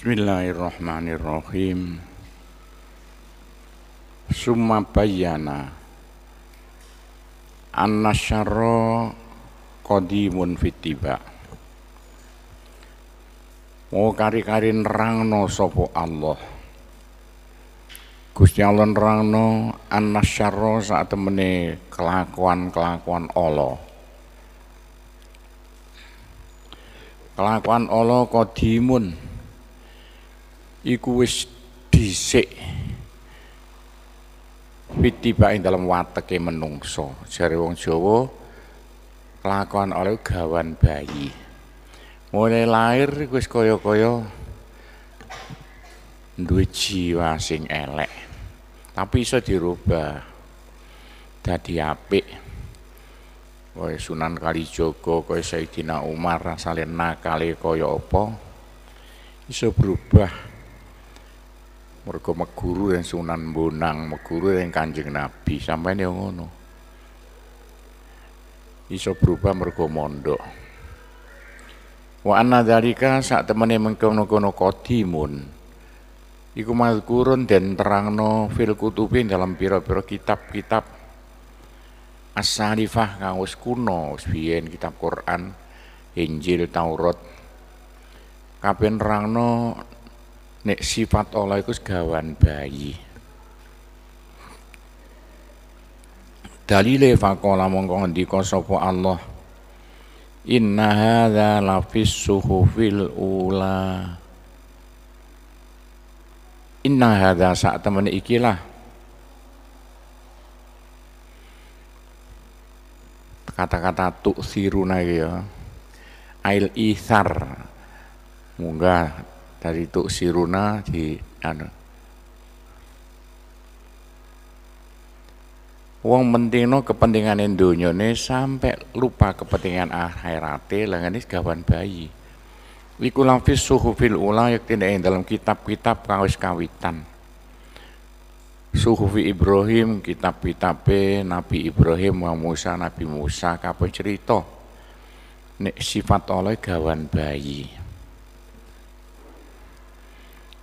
Bismillahirrahmanirrahim. Summa bayana anna syarra qadimun fitiba. Mau kari-kari nerangno sapa Allah. Gusti Allah nerangno anna saat temene kelakuan-kelakuan Allah. Kelakuan Allah qadimun iku wis dhisik pitibake dalam wateke menungso jare wong Jawa kelakuan oleh gawan bayi mulai lahir wis kaya-kaya duwe jiwa sing elek tapi iso dirubah dadi apik kaya Sunan Kalijaga kaya Sayyidina Umar rasane nakale kaya apa iso berubah mergo meguru yang Sunan Bonang, meguru yang Kanjeng Nabi, sampai yang ngono. Iso berubah mergo mondok. Wa anna teman sak temene mengkono-kono kodimun Iku mazkurun dan terangno fil kutubin dalam biro piro kitab-kitab as-salifah kang kuno, sebien kitab Quran, Injil, Taurat. Kabeh terangno nek sifat Allah iku gawan bayi dalile faqala mongko ngendika sapa Allah inna hadza lafis suhufil ula inna hadza sak temen ikilah kata-kata tuk siruna ya ail isar munggah dari Tuk Siruna di anu. Wong no kepentingan Indonesia sampai lupa kepentingan akhirate ini gawan bayi. Iku lafis yang ula yakti dalam kitab-kitab kawis-kawitan. kawitan. Suhufi Ibrahim, kitab-kitab Nabi Ibrahim, wa Musa, Nabi Musa, kapan cerita? Nek sifat oleh gawan bayi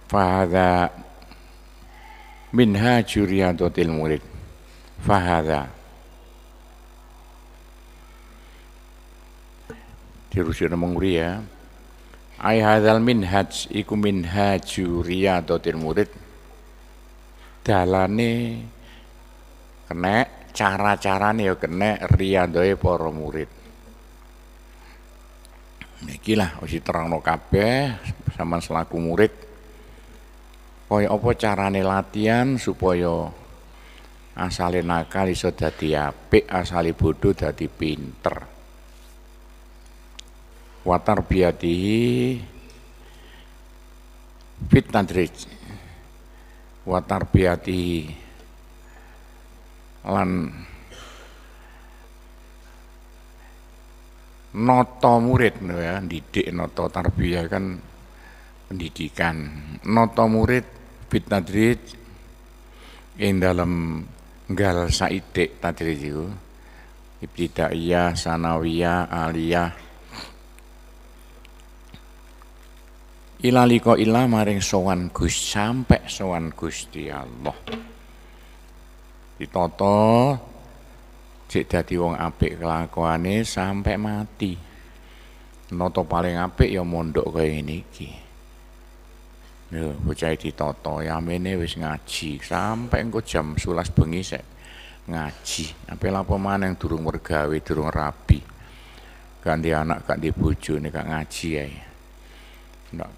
fahada minha dotil murid fahada dirujuk nama nguri ya ai minha minhaj iku minhaju dotil murid dalane kena cara-carane ya kena riyadoe para murid iki lah terang no kabeh sama selaku murid kaya apa carane latihan supaya asale nakal iso dadi apik, asale bodoh dadi pinter. Watar biati fit tadrij. Watar lan noto murid nah, ya didik noto tarbiyah kan pendidikan noto murid bitadrij ing dalam gal saidik tadrij iku ibtidaiyah, sanawiyah, aliyah ilalika ila maring sowan Gus sampai sowan Gusti Allah ditoto cek dadi wong apik kelakuane sampai mati noto paling apik ya mondok kaya ini iki Yo, ya, bocah ditoto yamene ya, wis ngaji sampai engko jam sulas bengi sek ngaji. Apa lapo yang durung mergawe, durung rapi, Ganti anak, ganti nih kak ngaji ya, Ndak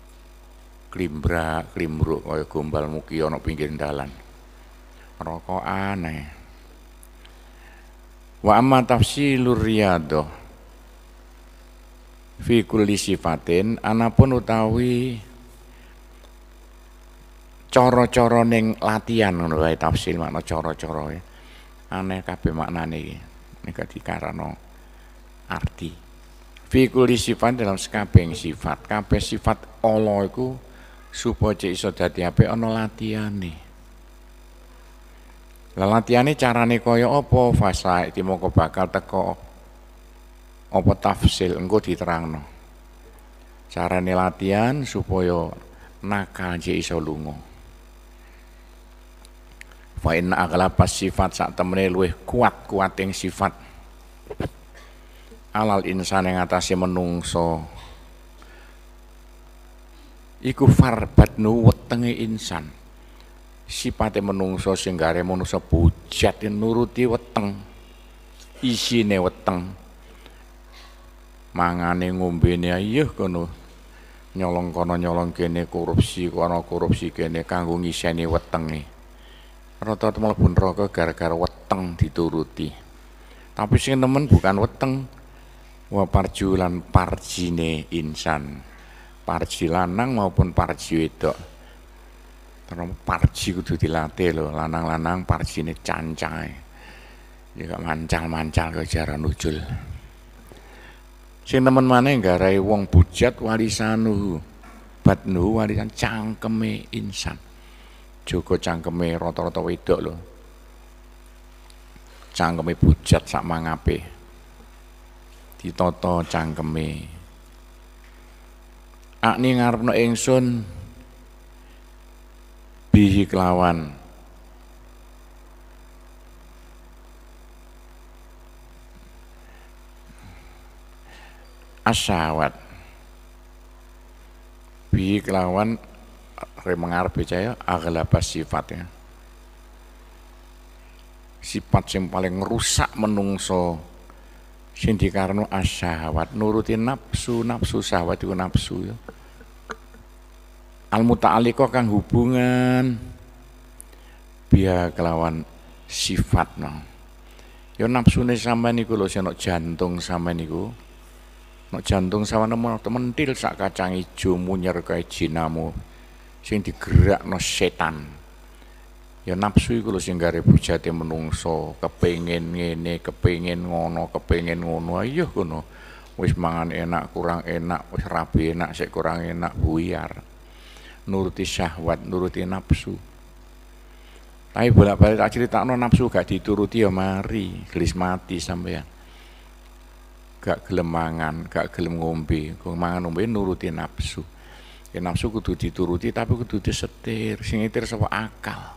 klimbrak, klimbruk kaya gombal muki ono pinggir dalan. Rokok aneh. Wa amma tafsilur riyadhah fi kulli sifatin anapun utawi Coro-coro neng latihan ngono wae tafsir makna coro-coro ya aneh kabeh maknane iki nek dikarano arti fi kulli sifat dalam sekabeng sifat kabeh sifat Allah iku supaya cek iso dadi apik ana latihane lah latihane carane kaya apa fasa iki moko bakal teko apa tafsil engko diterangno carane latihan supaya nakal cek iso lunga Fa inna aghlabas sifat sak temene luwih kuat-kuating sifat. Alal insan yang atasnya menungso. Iku farbatnu wetenge insan. Sipate menungso sing gare manusa bujat nuruti weteng. Isine weteng. Mangane ngombene ayuh kono. Nyolong kono nyolong kene korupsi kono korupsi kene kanggo ngiseni wetenge rata-rata pun neraka gara-gara weteng dituruti. Tapi sing nemen bukan weteng, wa parjulan parjine insan. Parji lanang maupun parji wedok. Terus parji kudu dilatih loh, lanang-lanang parjine cancai, juga ya, mancal-mancal ke jaran ujul. Sing nemen maneh gara wong bujat walisanuhu. Badnuhu Warisan cangkeme insan. Jogo cangkeme rata-rata wedok lho. Cangkeme bujat sak mangape. Ditata cangkeme. Akni ngarepno ingsun bihi kelawan asawat bihi kelawan remengar percaya ya, agalah sifat ya. Sifat yang paling rusak menungso sing karno asyahwat nuruti nafsu nafsu syahwat itu nafsu ya. Al muta'aliko kang hubungan biar kelawan sifat no. Ya ini sama niku lho sing jantung sama niku. Nek jantung sama nemu mentil sak kacang hijau munyer kayak jinamu sing digerakno setan ya nafsu iku lho sing gawe bujate menungso kepengin ngene kepengen ngono kepengen ngono ayo ah, iya ngono wis mangan enak kurang enak wis rabi enak sik kurang enak buyar nuruti syahwat nuruti nafsu tapi bolak-balik tak critakno nafsu gak dituruti ya mari gelis mati sampeyan gak gelem mangan gak gelem ngombe kok mangan ngombe nuruti nafsu Ya nafsu kudu dituruti tapi kudu disetir, sing nyetir sapa akal.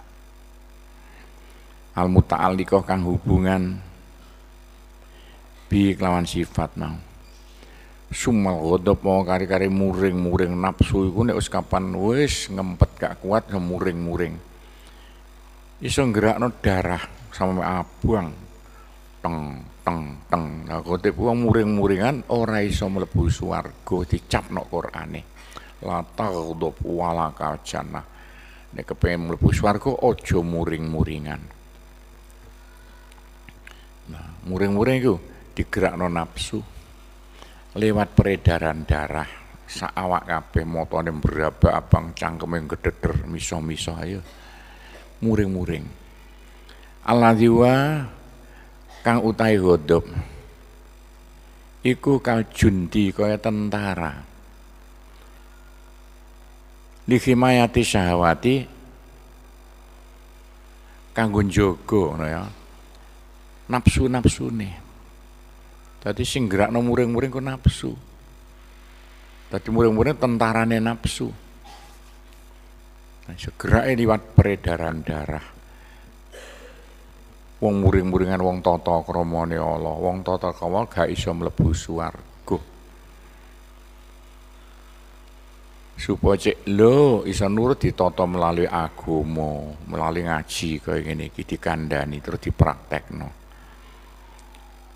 Al muta'alliqah kang hubungan bi kelawan sifat mau. Sumal godop mau kari-kari muring-muring nafsu iku nek wis kapan wis ngempet gak kuat ya muring-muring. Iso gerakno darah sama abang teng teng teng nah kote buang muring-muringan ora iso mlebu swarga dicapno Qurane Latar dop wala kacana, nek kepengen mlebu swarga aja muring-muringan nah muring-muring iku digerakno nafsu lewat peredaran darah sak awak kabeh motone berapa abang cangkeme gededer miso-miso ayo muring-muring Allah jiwa kang utai godop iku kaljundi kaya tentara Lihimayati Syahwati kanggo njogo ngono ya. Nafsu-nafsune. Dadi sing gerakno muring-muring ku nafsu. Dadi muring-muring tentarane nafsu. Nah, segerake liwat peredaran darah. Wong muring-muringan wong toto kramane Allah, wong toto kawal gak iso mlebu supaya cek lo bisa nurut ditata melalui agomo melalui ngaji kayak gini kita dikandani terus dipraktekno.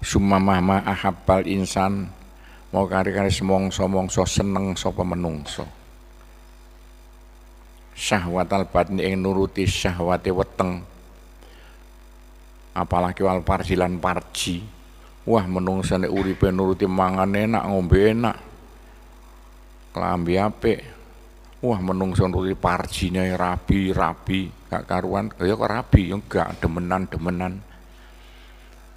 semua mahma ahabbal insan mau kari-kari semongso so seneng so pemenungso syahwat al batin yang nuruti syahwat weteng. Apalagi wal parjilan parji. Wah menungso nek uripe nuruti mangan enak, ngombe enak. Kelambi apik, wah menungso nuli parjine rabi rabi gak karuan ya kok rabi ya enggak demenan demenan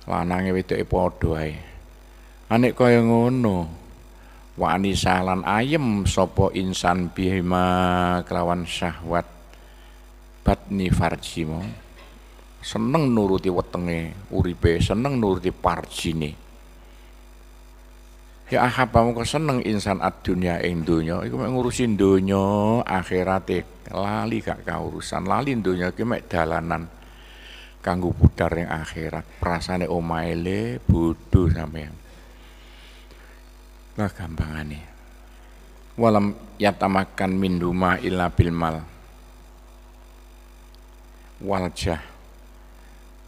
lanangnya itu padha ae kau yang ngono wani salan ayem sopo insan bihima kelawan syahwat batni farjimo seneng nuruti wetenge uribe seneng nuruti parjine Ya ahabba kok seneng insan ad dunia ing donya iku mek ngurusi donya akhirate lali gak urusan lali donya iki mek dalanan kanggo pudar yang akhirat prasane omaele bodho sampean lah gampangane walam yatamakan min duma illa bil mal waljah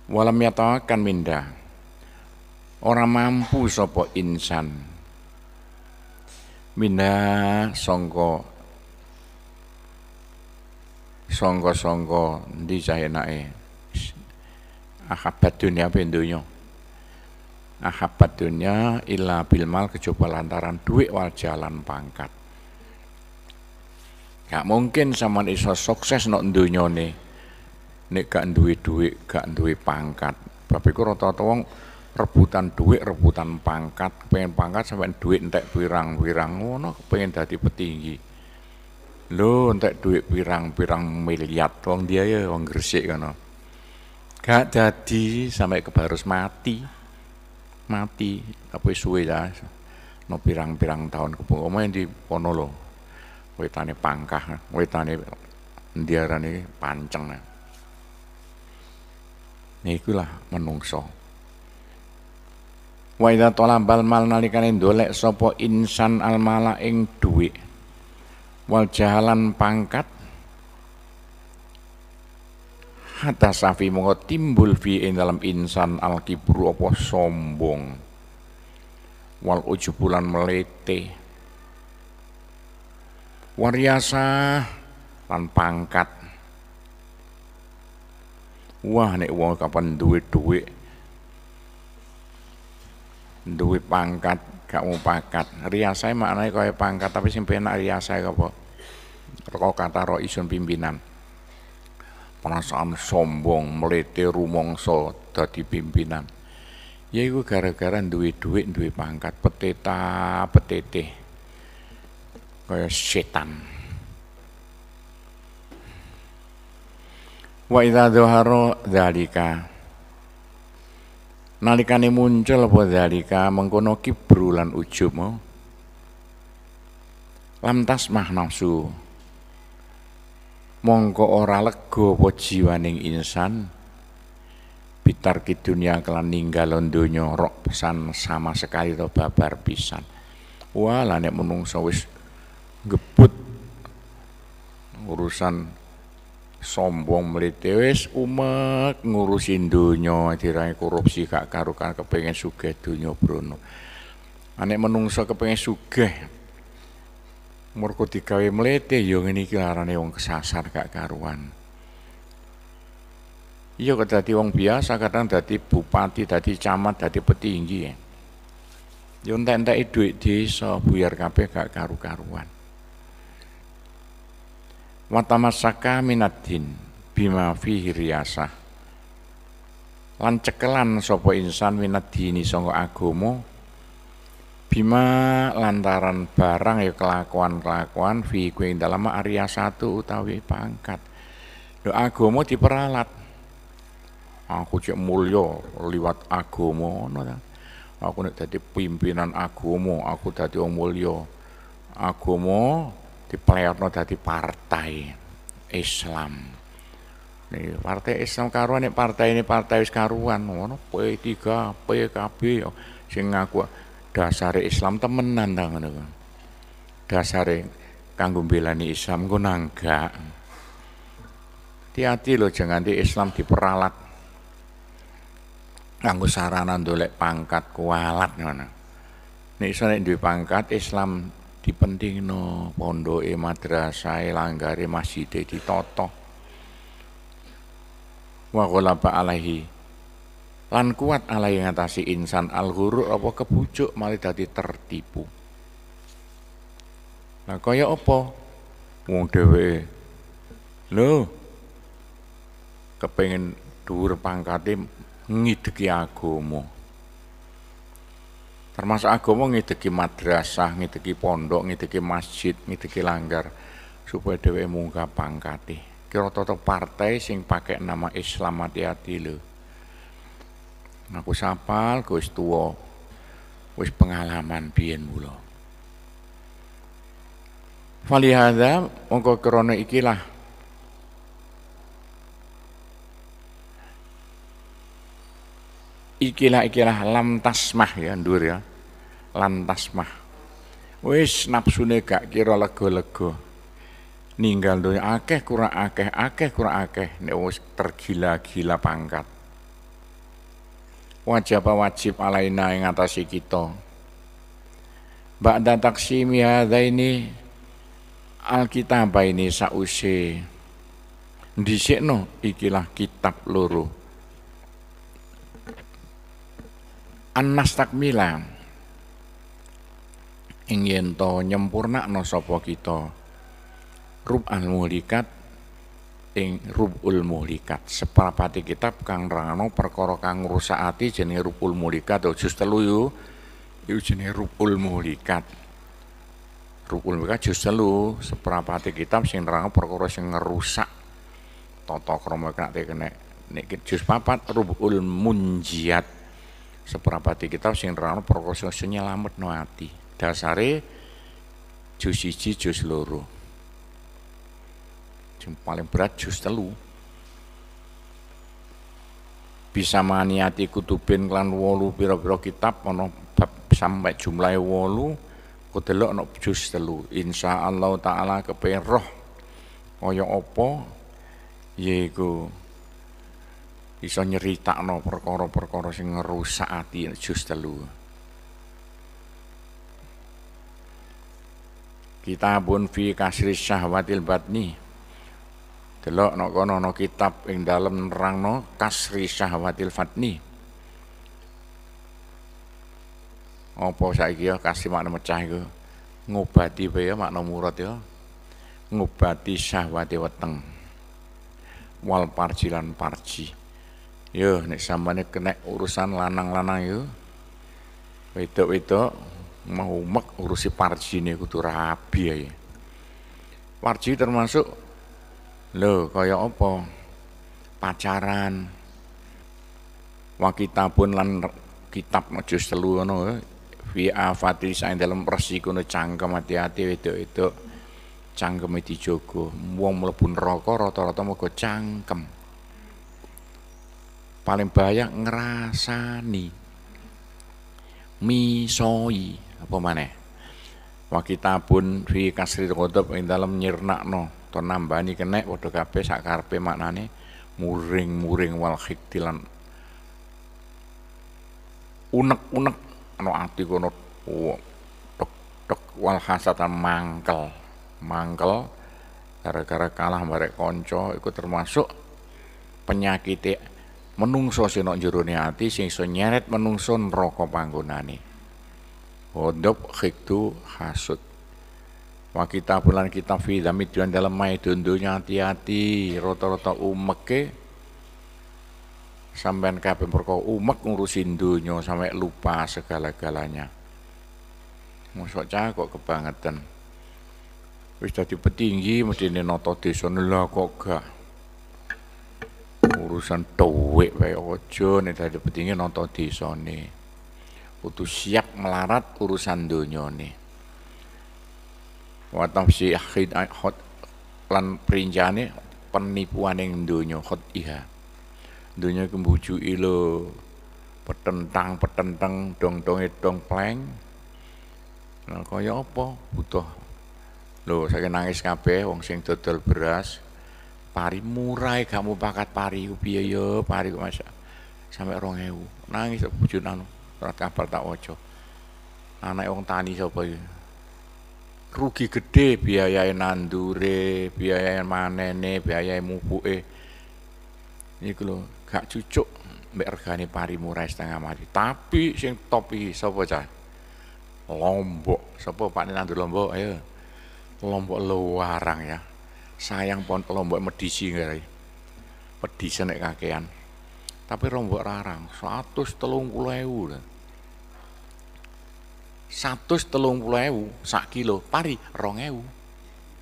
walam yatamakan minda orang mampu sopo insan mina songko songko songko di saya nae akabat dunia apa donya akabat dunia ila bilmal kecoba lantaran duit wal jalan pangkat gak mungkin sama iso sukses nok nih nih gak ndui duit gak ndui pangkat tapi kurang rata rebutan duit, rebutan pangkat, pengen pangkat sampai duit entek pirang-pirang ngono, pengen jadi petinggi. Lo entek duit pirang-pirang miliar wong dia ya wong Gresik kan? Gak jadi sampai kebarus mati. Mati, tapi suwe ya, No pirang-pirang tahun kepung. main di Ponolo. Wetane pangkah, wetane ndiarane panceng. itulah menungso wa idza talabal mal nalikane ndolek sapa insan al mala ing dhuwit wal jahalan pangkat hatta safi mongko timbul fi ing dalam insan al kibru apa sombong wal ujubulan melete wariasa lan pangkat wah nek wong kapan duwe-duwe duwe pangkat gak mau pangkat riasai maknanya kaya pangkat tapi sing penak riasai apa kok kata roh isun pimpinan perasaan sombong melete rumongso dadi pimpinan ya iku gara-gara duwe duit duwe pangkat peteta petete kaya setan wa idza dhahara dzalika nalikane muncul apa dalika mengkono kibru lan ujub mau lam mah nafsu mongko ora lega apa jiwaning insan bitar ki dunia kelan ninggal donya rok pesan sama sekali to babar pisan wala nek menungso wis ngebut urusan sombong mlete wis umek ngurusi donya dirai korupsi gak karukan kepengen sugih donya brono anek menungso kepengen sugih mergo digawe mlete ya ngene iki larane wong kesasar gak karuan iya kok dadi wong biasa kadang dadi bupati dadi camat dadi petinggi ya yo entek iduit dhuwit desa buyar kabeh gak karu-karuan watamasaka minadin bima fihi riyasah lan cekelan sopo insan minadini songo agomo, bima lantaran barang ya kelakuan-kelakuan fi indah lama Arya satu utawi pangkat do agomo diperalat aku cek mulio liwat agomo, no, aku nih tadi pimpinan agomo, aku tadi omulio agomo di dipleotno dadi partai Islam. Nih, partai Islam karuan nih partai ini partai wis karuan ngono P3, PKB sing ngaku dasar Islam temenan ta ngono. dasar kanggo mbelani Islam ku nangga. Hati-hati loh jangan di Islam diperalat. Kanggo sarana ndolek pangkat kualat ngono. Nek iso nek pangkat Islam dipentingno pondoke madrasahe langgare masjide ditata wa ghalaba alaihi lan kuat alaihi ngatasi insan al apa kebujuk malah dadi tertipu nah kaya apa wong dheweke lho kepengin dhuwur pangkate ngideki agama termasuk agama ngideki madrasah ngideki pondok ngideki masjid ngideki langgar supaya dewe munggah pangkati. kira-kira partai sing pakai nama Islam hati-hati lho aku sapal gue tuwa wis pengalaman biyen mula falihada mongko krana ikilah ikilah ikilah lam tasmah ya ndur ya lantas mah wis nafsune gak kira lega-lega ninggal donya akeh kurang akeh akeh kurang akeh nek wis tergila-gila pangkat wajib apa wajib alaina ing atasi kita ba'da taksimi ini alkitab ini sause dhisikno ikilah kitab loro Anas takmilan ingin to nyempurna no sopo kita rub al mulikat ing ul mulikat seprapati kitab kang rangano perkara kang ngrusak ati rub ul mulikat oh jus telu yu jenis rub ul mulikat ul mulikat jus telu seprapati kitab sing rangano perkara sing ngerusak toto kromo kena kena nek jus papat rubul munjiat seprapati kitab sing rano perkara sing no ati dasare jus siji jus loro yang paling berat jus telu bisa maniati kutubin klan wolu biro-biro kitab ono bab sampai jumlah wolu kudelok ono jus telu Insya Allah taala keperoh kaya yego bisa nyerita ono perkara-perkara sing ngerusak hati jus telu kitabun fi kasri syahwatil batni delok no kono no kitab ing nerang no kasri syahwatil fatni opo saiki ya kasih makna mecah iku ngobati ya makna murad ya ngobati syahwati weteng wal parji lan parji yo nek sampeyan kena urusan lanang-lanang yo wedok-wedok mau mek urusi parji ini kudu rabi ya. Parji termasuk lo kaya apa? Pacaran. Wa pun lan kitab juz telu ngono eh. fi afati saing dalam resi kono cangkem hati-hati wedok-wedok cangkeme dijogo wong mlebu neraka rata-rata mergo cangkem paling bahaya ngerasani misoi apa maneh wa pun fi kasril qadab ing dalem no to nambani kenek padha kabeh sak karepe maknane muring-muring wal khiktilan unek-unek no ati kono dok oh, dok wal hasatan mangkel mangkel gara-gara kalah barek konco, ikut termasuk penyakit menungso sinok nok jerone ati sing so nyeret menungso neraka panggonane Wadab khikdu hasud. Wa kita bulan kita fi damidun dalam mai dundunya hati-hati Roto rata umeke sampean kabeh perko umek ngurusin dunyo sampai lupa segala-galanya. Mosok cah kok kebangetan. Wis dadi petinggi mesti ini noto desa lah kok gak. Urusan dhuwit wae aja nek dadi petinggi nata nih kudu siap melarat urusan dunia donyane si tafsi khot lan perinjane penipuan yang dunia khot iha Dunia kembuju ilo petentang petentang dong dong dong pleng nah, kaya apa butuh Lo saya nangis kabeh wong sing dodol beras pari murai kamu pakat pari upiyo yo pari masa sampai rongehu. nangis aku nanu surat kabar tak wajo anak wong tani sapa iki rugi gede biayae nandure yang manene biayae mupuke ini lho gak cucuk mbek regane pari murah setengah mati tapi sing topi iki sapa cah lombok sapa Pak nandur lombok ayo lombok luarang ya sayang pohon lombok medisi ngeri pedisen nek kakean tapi rombok rarang, 100 telung puluh ewu. 100 telung puluh ewu, sak kilo, pari, rong ewu.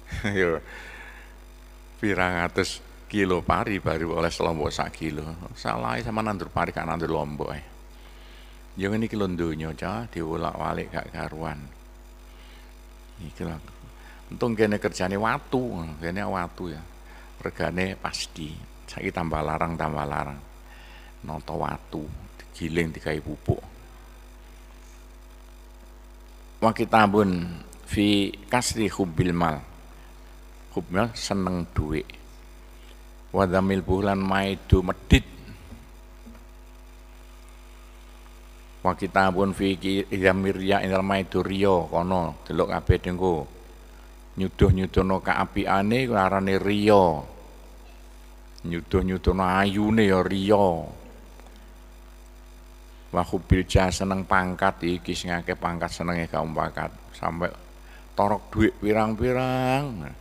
Pirang atas kilo pari baru oleh selombok sak kilo. Salah sama nandur pari kan nandur lombok. Eh. Jangan ini londonya cah diulak walik gak karuan. ini lah. Untung kene kerjane watu, kene watu ya. Regane pasti. saya tambah larang tambah larang noto watu digiling dikai pupuk wakita kitabun fi kasri hubil mal hubil seneng duit Wadamil bulan buhlan maidu medit wakita kitabun fi zamir ya inal maidu rio kono delok kabe dengku nyuduh api ane arane rio nyuduh no ayune ya rio. Wahku bilja seneng pangkat iki sing akeh pangkat senenge kaum pangkat sampai torok duit pirang-pirang.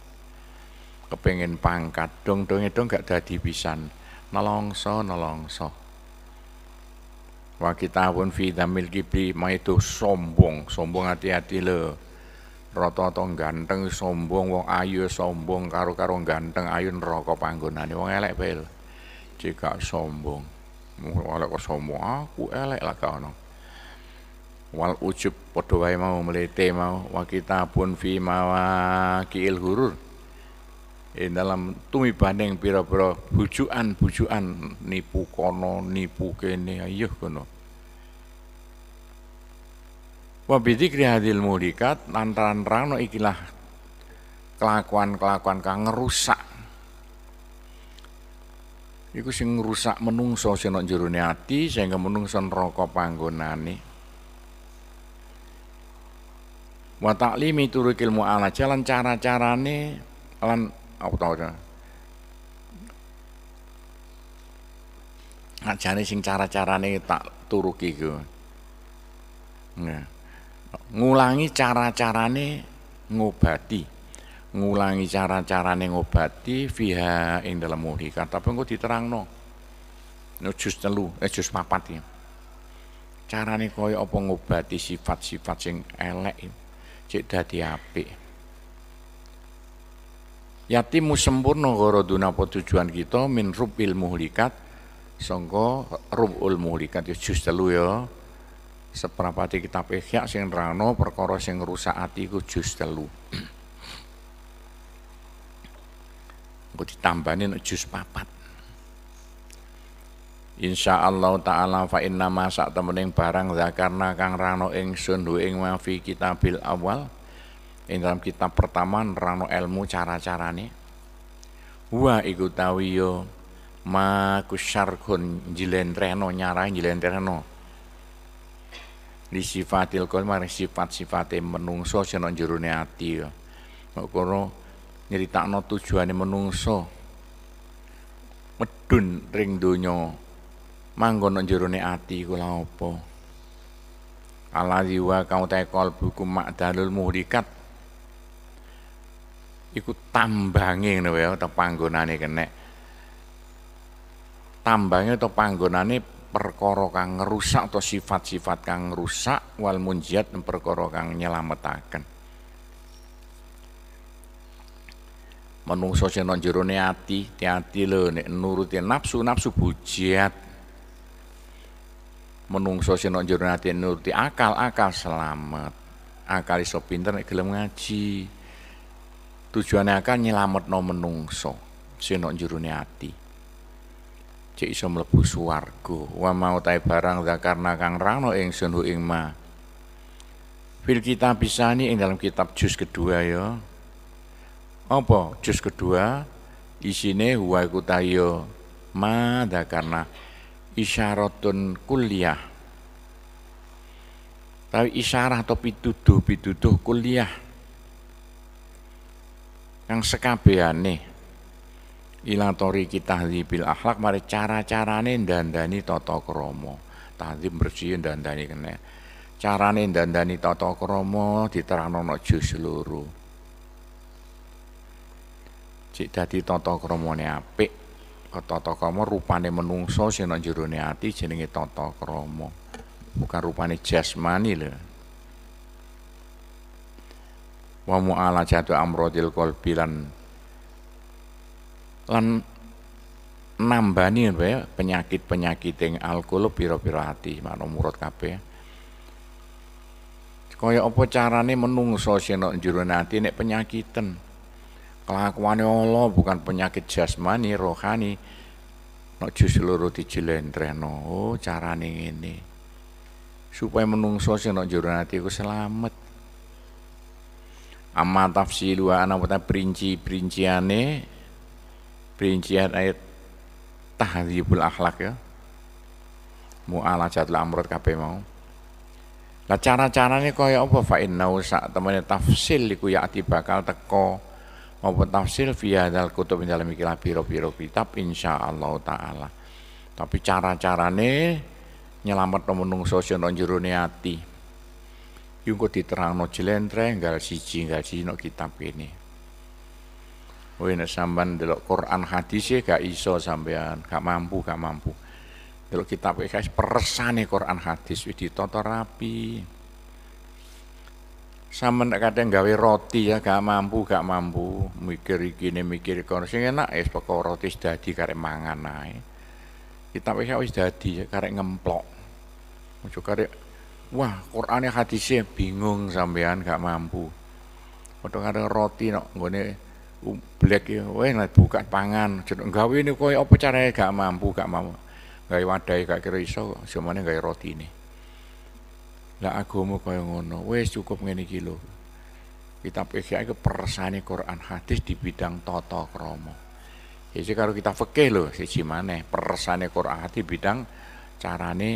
Kepengen pangkat, dong itu dong gak di pisan. nolongso nolongso Wa kita pun fi milki bi ma itu sombong, sombong hati-hati lo. roto rata ganteng sombong, wong ayu sombong, karo-karo ganteng ayun rokok panggonane wong elek bel. jika sombong walau kok sombong aku elek lah kono. Wal ujub padha mau melete mau wakita pun fi mawaqi'il hurur. Ing dalam tumibanding pira-pira bujukan-bujukan nipu kono nipu kene ayuh kono. Wa bidzikri mudikat muhlikat rano ikilah kelakuan-kelakuan kang rusak iku sing ngrusak menungso sing ana jerone ati sehingga menungso neraka panggonane wa ta'limi ilmu ala jalan cara-carane lan apa tau ngajane ya? sing cara-carane tak turuki ku nah, ngulangi cara-carane ngobati ngulangi cara yang ngobati via yang dalam tapi engkau diterang no jus telu eh jus papat ya nih kaya apa ngobati sifat-sifat sing elek ya. cek dati api yatimu sempurna gharaduna apa tujuan kita min rubil muhlikat sangka rubul muhlikat ya jus telu ya seperapati kitab ikhya sing rano perkara sing rusak hatiku jus telu Mau ditambahin jus papat. Insya Allah Ta'ala fa inna masak temening barang zakarna kang rano ingsun hu ing mafi kitabil awal ing dalam kitab pertama rano ilmu cara cara wa iku tawi iya, yo ma kusyarkun jilentreno nyarai jilentreno di sifatil kol mari sifat sifatnya menungso sing jero ati yo ya nyeritakno tujuane menungso medun ring dunyo manggon nang ati kula apa ala jiwa kamu tekol buku makdalul muhrikat iku tambange ngene wae ta panggonane kene tambange to panggonane perkara kang rusak atau sifat-sifat kang rusak wal munjiat perkara kang nyelametaken menungso sing jero jerone ati, hati nek nuruti nafsu, nafsu bujiat Menungso sing jero nuruti akal, akal selamat. Akal iso pinter nek gelem ngaji. akan akal no menungso sing jero cik ati. Cek iso mlebu swarga. Wa mau tae barang zakarna kang rano ing sunhu ing ma. Fil kitab bisani ing dalam kitab juz kedua yo ya apa jus kedua isine huwa iku tayo karena isyaratun kuliah tapi isyarah atau pituduh pituduh kuliah yang sekabehane kita kita bil akhlak mari cara-carane dandani tata krama tadi bersih dandani kene carane dandani tata krama diterangno jus seluruh Cik dadi tata kramane apik, tata krama rupane menungso sing nang ne ati jenenge tata krama. Bukan rupane jasmani lho. Wa mu'alajatu amrodil qalbi lan lan nambani ya penyakit-penyakit yang alkohol piro-piro ati mana murut kape. kaya apa carane menungso sing juru jero ati nek penyakitan kelakuan Allah bukan penyakit jasmani rohani nek di loro dijelentreno oh nih ini supaya menungso sih no juru nanti selamat. selamat amma tafsilu ana wata princi perinciane perincian ayat tahdzibul akhlak ya mu'alajatul amrut kabeh mau lah cara-carane kaya apa fa inna sak temene tafsil iku ya bakal teko maupun tafsir via dal kutub dalam ikilah biro-biro kitab insya Allah Ta'ala tapi cara-carane nyelamat menung sosio non neati. ati diterang no jelentre enggak siji nggal siji no kitab ini wena samban delok Quran hadis ya gak iso sampean gak mampu gak mampu delok kitab ikhlas persane Quran hadis wis ditata rapi sama nek kadang gawe roti ya gak mampu gak mampu mikir iki mikir kono sing enak es ya, pokok roti dadi karek mangan ae kita ya, wis wis dadi ya karek ngemplok ojo karek wah Qurannya hadisnya bingung sampean gak mampu padha ada roti nok gue black ya weh nek buka pangan jeneng gawe ini koi apa caranya gak mampu gak mampu gawe wadai gak kira iso semene gawe nih lah agama kaya ngono, wis cukup ngene iki lho. Kitab iki iku persane Quran hadis di bidang tata krama. Jadi kalau kita fikih lho siji maneh, persane Quran hadis bidang carane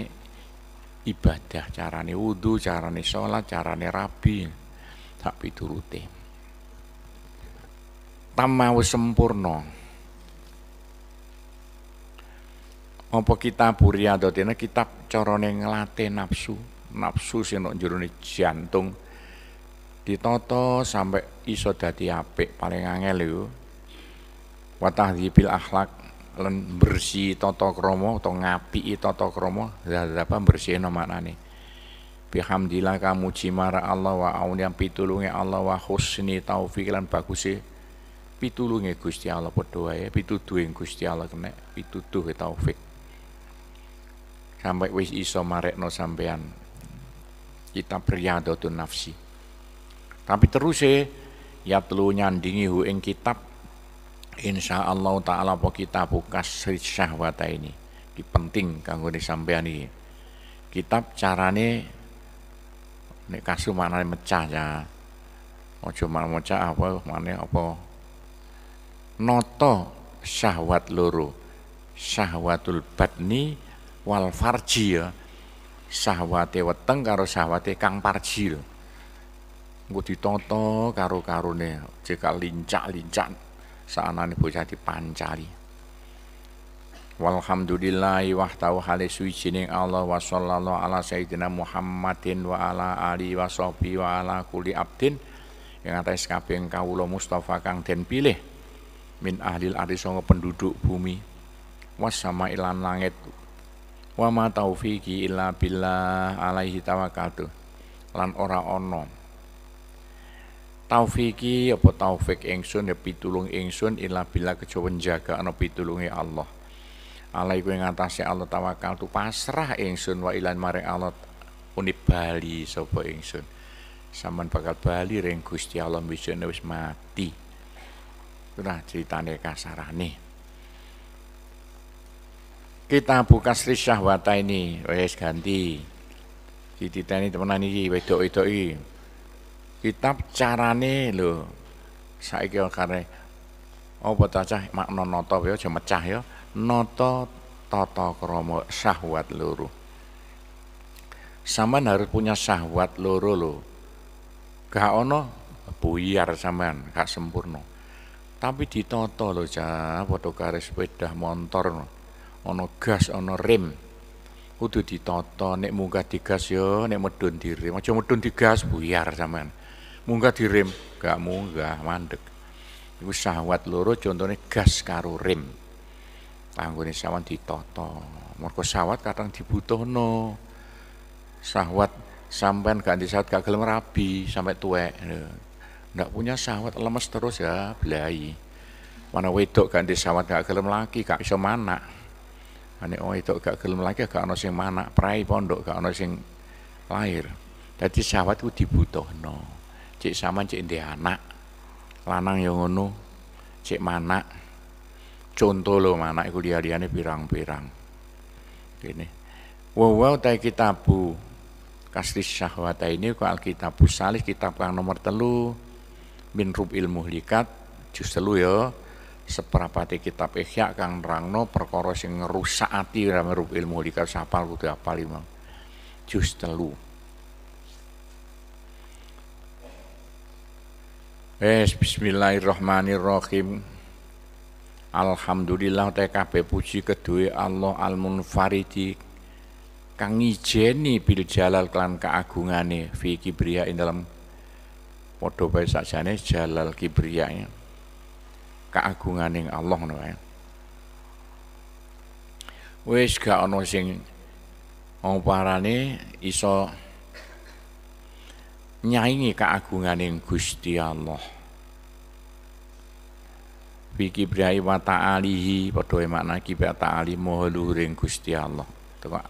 ibadah, carane wudhu, carane sholat, carane rabi. Tak piturute. Tamawu sempurna. apa kitab buriyadatina kitab corone ngelatih nafsu nafsu sing nok jerone jantung ditoto sampai iso dadi apik paling angel yo wa tahdhibil akhlak lan bersih tata krama utawa ngapiki tata krama apa bersihno maknane bihamdillah kamu cimara Allah wa yang pitulunge Allah wa husni taufik lan sih pitulunge Gusti Allah padha wae pituduhe Gusti Allah kene pituduhe taufik sampai wis iso marekno sampean kita atau nafsi. Tapi terus ya, ya perlu nyandingi hu ing kitab insya Allah taala apa kita buka syahwata ini. dipenting penting kanggo disampaikan ini Kitab carane nek kasu mana mecah ya. Aja mana mecah apa mana apa noto syahwat loro syahwatul badni wal farji ya sahwate weteng karo sahwate Kang parjil lho. Engko ditata karo karone lincah lincak-lincak saanane bocah dipancali. Walhamdulillahi wahtau suci suicining Allah wa sallallahu ala sayyidina Muhammadin wa ala ali wa sahbi wa ala kuli abdin yang atas kabeng kaulo Mustafa kang den pilih min ahlil adi songo penduduk bumi was ilan langit wa ma taufiqi illa billah alaihi tawakkaltu lan ora ono taufiki apa taufik ingsun ya pitulung ingsun illa billah kejawen jaga ana pitulunge Allah alai kuwi ngatasé Allah tawakkaltu pasrah ingsun wa ilan maring Allah unip bali sapa ingsun sampean bakal bali ring Gusti Allah wis wis mati Nah ceritane kasarane kita buka sri syahwata ini wes ganti ini temenan ini, wedok-wedok ini. kitab carane saya kira kare Oh betul cah mak nonoto, ya cuma cah ya noto toto kromo syahwat luru. Saman harus punya syahwat luru lo. gak ono buyar saman gak sempurna tapi ditoto lo cah foto kare sepeda motor no ana gas ana rem kudu ditata nek munggah digas yo ya, nek medun direm aja medun digas buyar sampean munggah direm gak munggah mandek iku syahwat loro contohnya gas karo rem tanggone sawan ditata mergo sawat kadang dibutuhno sawat sampean gak disahwat gak gelem rabi sampai tuwek ndak punya sawat lemes terus ya belai mana wedok di sawat gak gelem laki gak iso manak Ane oh itu gak gelem lagi gak ono sing mana prai pondok gak ono sing lahir. syahwat sahabat dibutuh dibutuhno. cik sama cik di anak. Lanang yang ngono, cek mana Contoh lo mana dia dia liyane pirang-pirang. Gini. wow wow ta kitabu kasri syahwata ini ku alkitabu salih kitab kang nomor telu min ilmu likat justru lo ya seperapati kitab ikhya kang rangno perkara sing ngerusak ati ramrup ilmu likat sapal kudu apal Imam. jus telu Es bismillahirrahmanirrahim. Alhamdulillah TKB puji kedua Allah Al-Munfaridi kang ngijeni bil jalal klan keagungane fi kibriya dalam padha bae sakjane jalal kibriya keagungan yang Allah ngono Wes gak ono sing parane iso nyaingi yang Gusti Allah. Biki brai wa ta'alihi padha e makna ki wa ta'ali moho luhuring Gusti Allah. Tengok.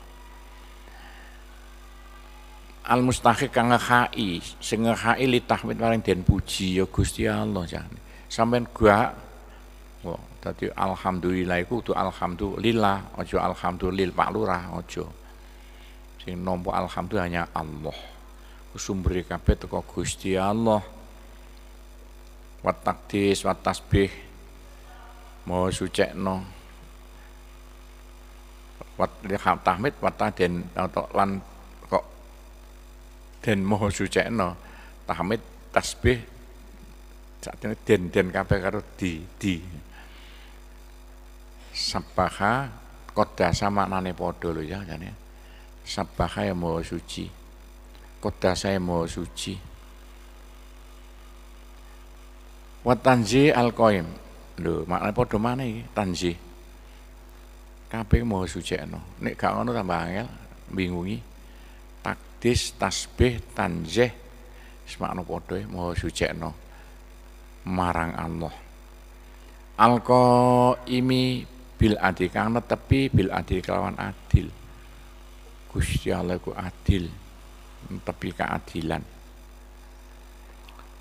Al mustahik kang ngekai, sing ngekai li tahmid paring den puji ya Gusti Allah jane. Sampeyan gak tadi alhamdulillah iku kudu alhamdulillah, ojo alhamdulillah Pak Lurah, ojo. Sing nompo alhamdulillah hanya Allah. kape kabeh teko Gusti Allah. Wa takdis wa tasbih mau sucekno. Wa tahmid wa den atau lan kok den moho sucekno. Tahmid tasbih saat ini den den kape karo di di sabaha kodasa maknane podo lo ya jane sabaha yang mau suci kodasa yang mau suci wa al koim lo maknane podo mana ini tanzi Kape mau suci no nek gak ngono tambah angel bingungi takdis tasbih tanzih semakno podo ya mau suci no marang Allah Alko imi bil adil kang tapi bil adil kelawan adil Gusti Allah ku adil netepi keadilan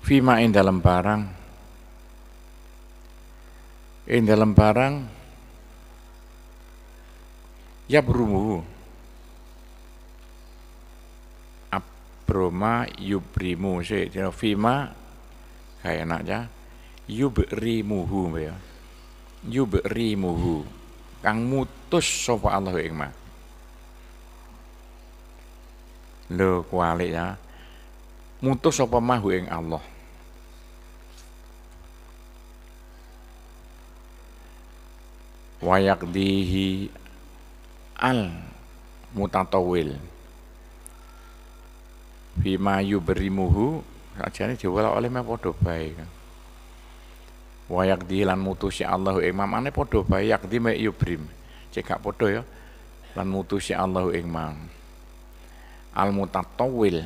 Fima in dalam barang in dalam barang ya berumu abroma yubrimu sih fima kayak enaknya yubrimuhu ya yubrimuhu kang mutus sapa Allah ing ma lho kualik ya mutus sapa mahu ing Allah wayakdihi al mutatawil bima yubrimuhu ajane diwala oleh mepodo bae wayak di lan mutu si Allahu imam ane podo bayak di mek yubrim cekak podo ya lan mutu si Allahu imam al mutatawil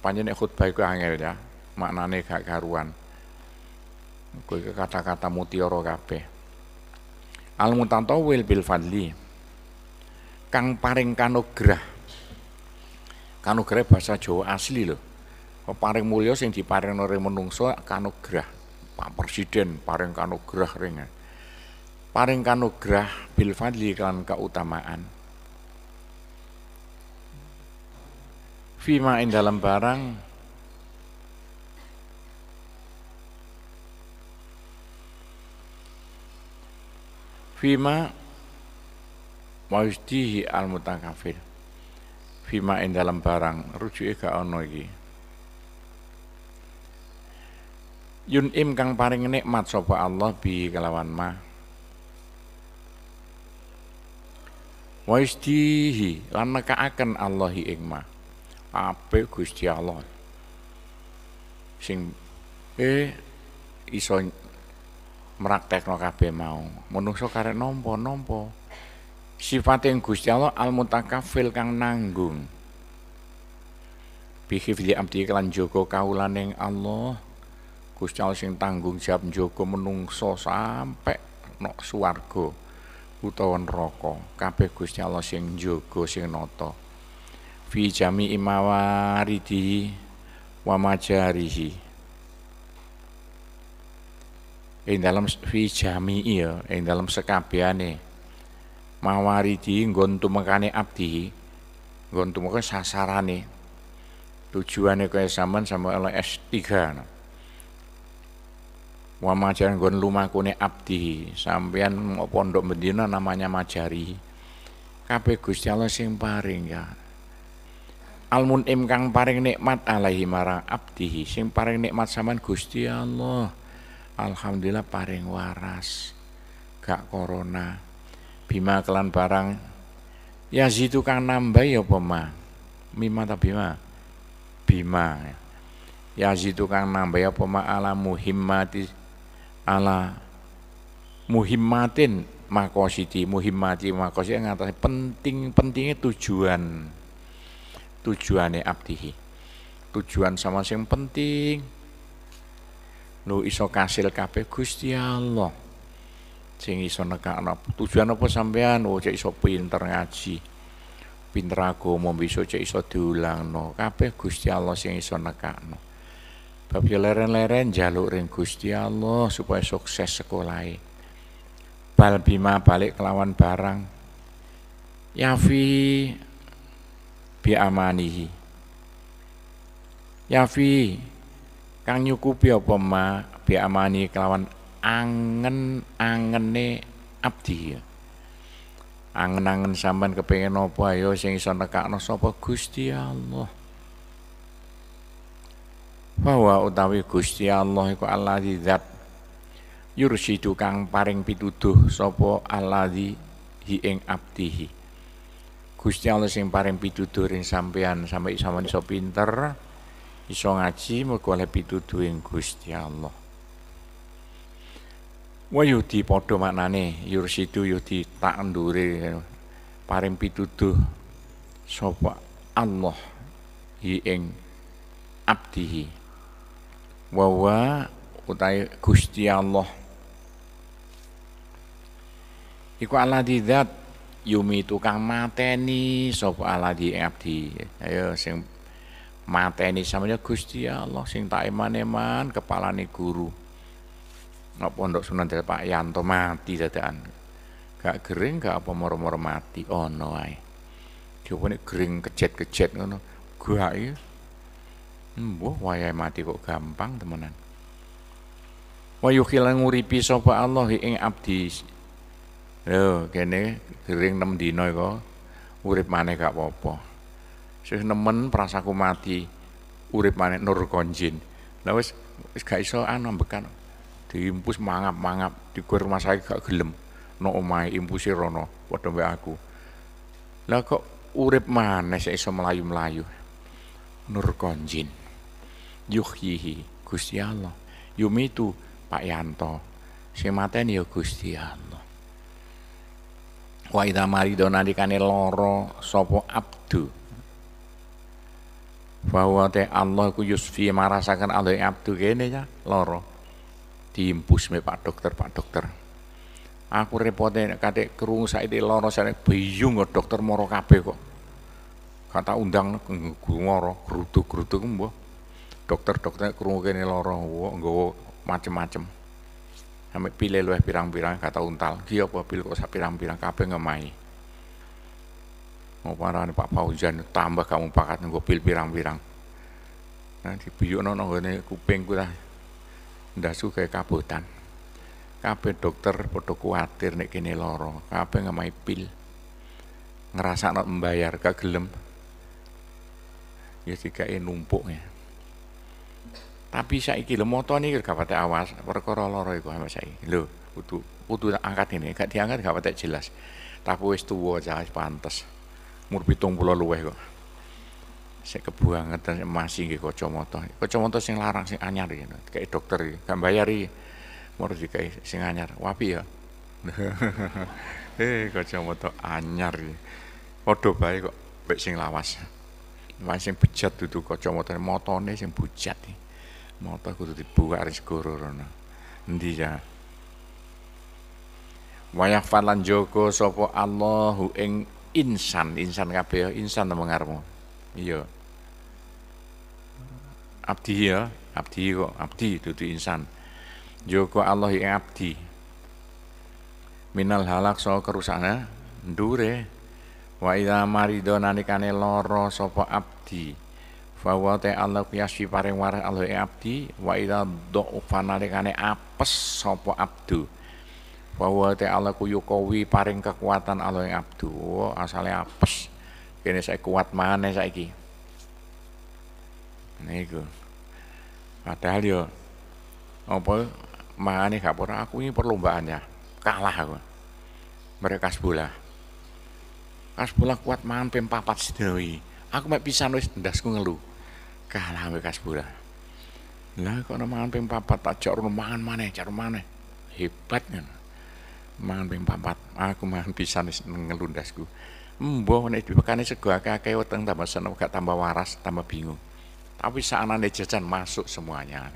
panjenek khutbah iku angel ya maknane gak karuan kowe kata-kata mutiara kabeh al mutatawil bil fadli kang paring kanugrah kanugrah bahasa Jawa asli lho paring mulya sing diparingno ring menungsa kanugrah Pak Presiden paring kanugrah ringan paring kanugrah bil fadli kan keutamaan fima in dalam barang fima maustihi al mutakafil fima in dalam barang rujuke gak Yun im kang paring nikmat sapa Allah bi kelawan ma wa istihi lan nekaaken Allah ing ma ape Gusti Allah sing eh iso meraktekno kabeh mau menungso kare nampa-nampa sifat yang Gusti Allah al mutakafil kang nanggung bihifdi abdi kelan joko kaulaning Allah Gusti Allah sing tanggung jawab Joko menungso sampai nok swarga utawa neraka kabeh Gusti Allah sing njaga sing nata fi jami imawaridi wa majarihi ing dalam fi Jami ya ing dalam sekabehane mawaridi nggon tumekane abdi nggon tumeka sasarane tujuane kaya sampean sampe oleh S3 no wa majaran gon lumakune abdi sampean pondok Medina namanya majari kabe Gusti Allah sing paring ya almun kang paring nikmat alaihi marang Abdi sing paring nikmat saman Gusti Allah alhamdulillah paring waras gak corona bima kelan barang ya situ kang nambah ya pema mima ta bima bima ya situ kang nambah ya pema alamu himmatis ala muhimmatin makosidi muhimmati makosidi yang atasnya penting pentingnya tujuan tujuannya abdihi tujuan sama yang penting lu iso kasil kabeh Gusti Allah sing iso nekakno tujuan apa sampean oh cek iso pinter ngaji pinter agama bisa cek iso diulangno kabeh Gusti Allah sing iso no Babyo leren-leren jaluk ring Gusti Allah supaya sukses sekolahe. Bal bima balik kelawan barang. Yafi bi amanihi. Yafi kang nyukupi apa ma bi amani kelawan angen-angene abdi. Ya. Angen-angen sampean kepengen apa ayo ya, sing iso nekakno sapa Gusti Allah bahwa utawi Gusti Allah iku allazi zat yursidu kang paring pituduh sapa allazi hi ing abdihi Gusti Allah sing paring pituduh ring sampean sampe sampean iso pinter iso ngaji mergo oleh pituduhing Gusti Allah Wa yudi padha maknane yursidu yudi tak ndure paring pituduh sapa Allah hi ing abdihi wawa utai Gusti Allah iku di zat yumi tukang mateni ala di abdi ayo sing mateni samanya Gusti Allah sing tak eman-eman ni guru nek pondok Sunan dari Pak Yanto mati dadaan gak gering gak apa moro mati oh, no, ae punya gering kejet-kejet ngono ya Hmm, wah wayahe mati kok gampang temenan. Wa yukhila nguripi sapa Allah ing abdi. Lho, kene gering 6 dina iku urip maneh gak apa-apa. Sing nemen prasaku mati urip maneh nur konjin. Lah wis wis gak iso anu bekan. Diimpus mangap-mangap di rumah sakit gak gelem. No omahe impusi rono padha mbek aku. Lah kok urip maneh iso melayu-melayu. Nur konjin yuhyihi Gusti Allah yumitu Pak Yanto sing mateni ya Gusti Allah wa idza marido nalikane lara sapa abdu bahwa te Allah ku yusfi marasakan Allah e abdu kene ya loro. diimpus me Pak dokter Pak dokter aku repotnya kate kerungu saiki sana sak biyung dokter moro kabeh kok kata undang ngoro geruduk-geruduk mbah dokter-dokter krungu kene lara nggowo macem-macem sampe pile luwih pirang-pirang kata untal ki apa pil kok sak pirang-pirang kabeh mau ngoparane Pak Paujan tambah kamu pakat nggo pil pirang-pirang nah dibiyukno nang ngene kuping ku dah ndasu kaya kabutan kape dokter padha kuatir nek kene lorong kabeh ngemai pil ngerasa membayar kagelem ya tiga numpuk ya tapi saiki lho moto nih gak pada awas, perkara lara iku sampe saiki. Lho, kudu kudu angkat ini, gak diangkat gak pada jelas. Tapi wis tuwa pantas pantes. Umur 70 luwih kok. Sik kebuangetan masih nggih kacamata. Kacamata sing larang sing anyar iki, kayak dokter kambayari gak bayar iki. sing anyar, wapi ya. eh anyar iki. Padha bae kok sing lawas. Wong sing bejat dudu kacamata motone sing bujat mata kudu dibuka segoro rono endi ya wayah falan Joko sapa Allahu ing insan insan kabeh ya, insan nang iyo, iya abdi ya abdi kok abdi dudu insan Joko Allah ing abdi minal halak so kerusakna ndure wa idza maridona nikane loro sapa abdi bahwa teh Allah kuyasi paring warah Allah e abdi wa ila dha'fa fanalikane apes sopo abdu bahwa teh Allah kuyukawi paring kekuatan Allah e abdu oh, asale apes kene saya kuat maneh saiki niku padahal yo apa mangane gak pernah aku ini perlombaannya kalah aku mereka sebulah kasbula kuat mana pempapat papat Aku mau pisan nulis ndasku kalah ambek kasburan. Lah kok mangan ping papat tak jak mangan maneh, jak maneh. Hebat kan. Mangan ping papat, aku mangan bisa wis ngelundasku. Mbah nek dipekane sego akeh-akeh weteng tambah seneng gak tambah waras, tambah bingung. Tapi saanane jajan masuk semuanya.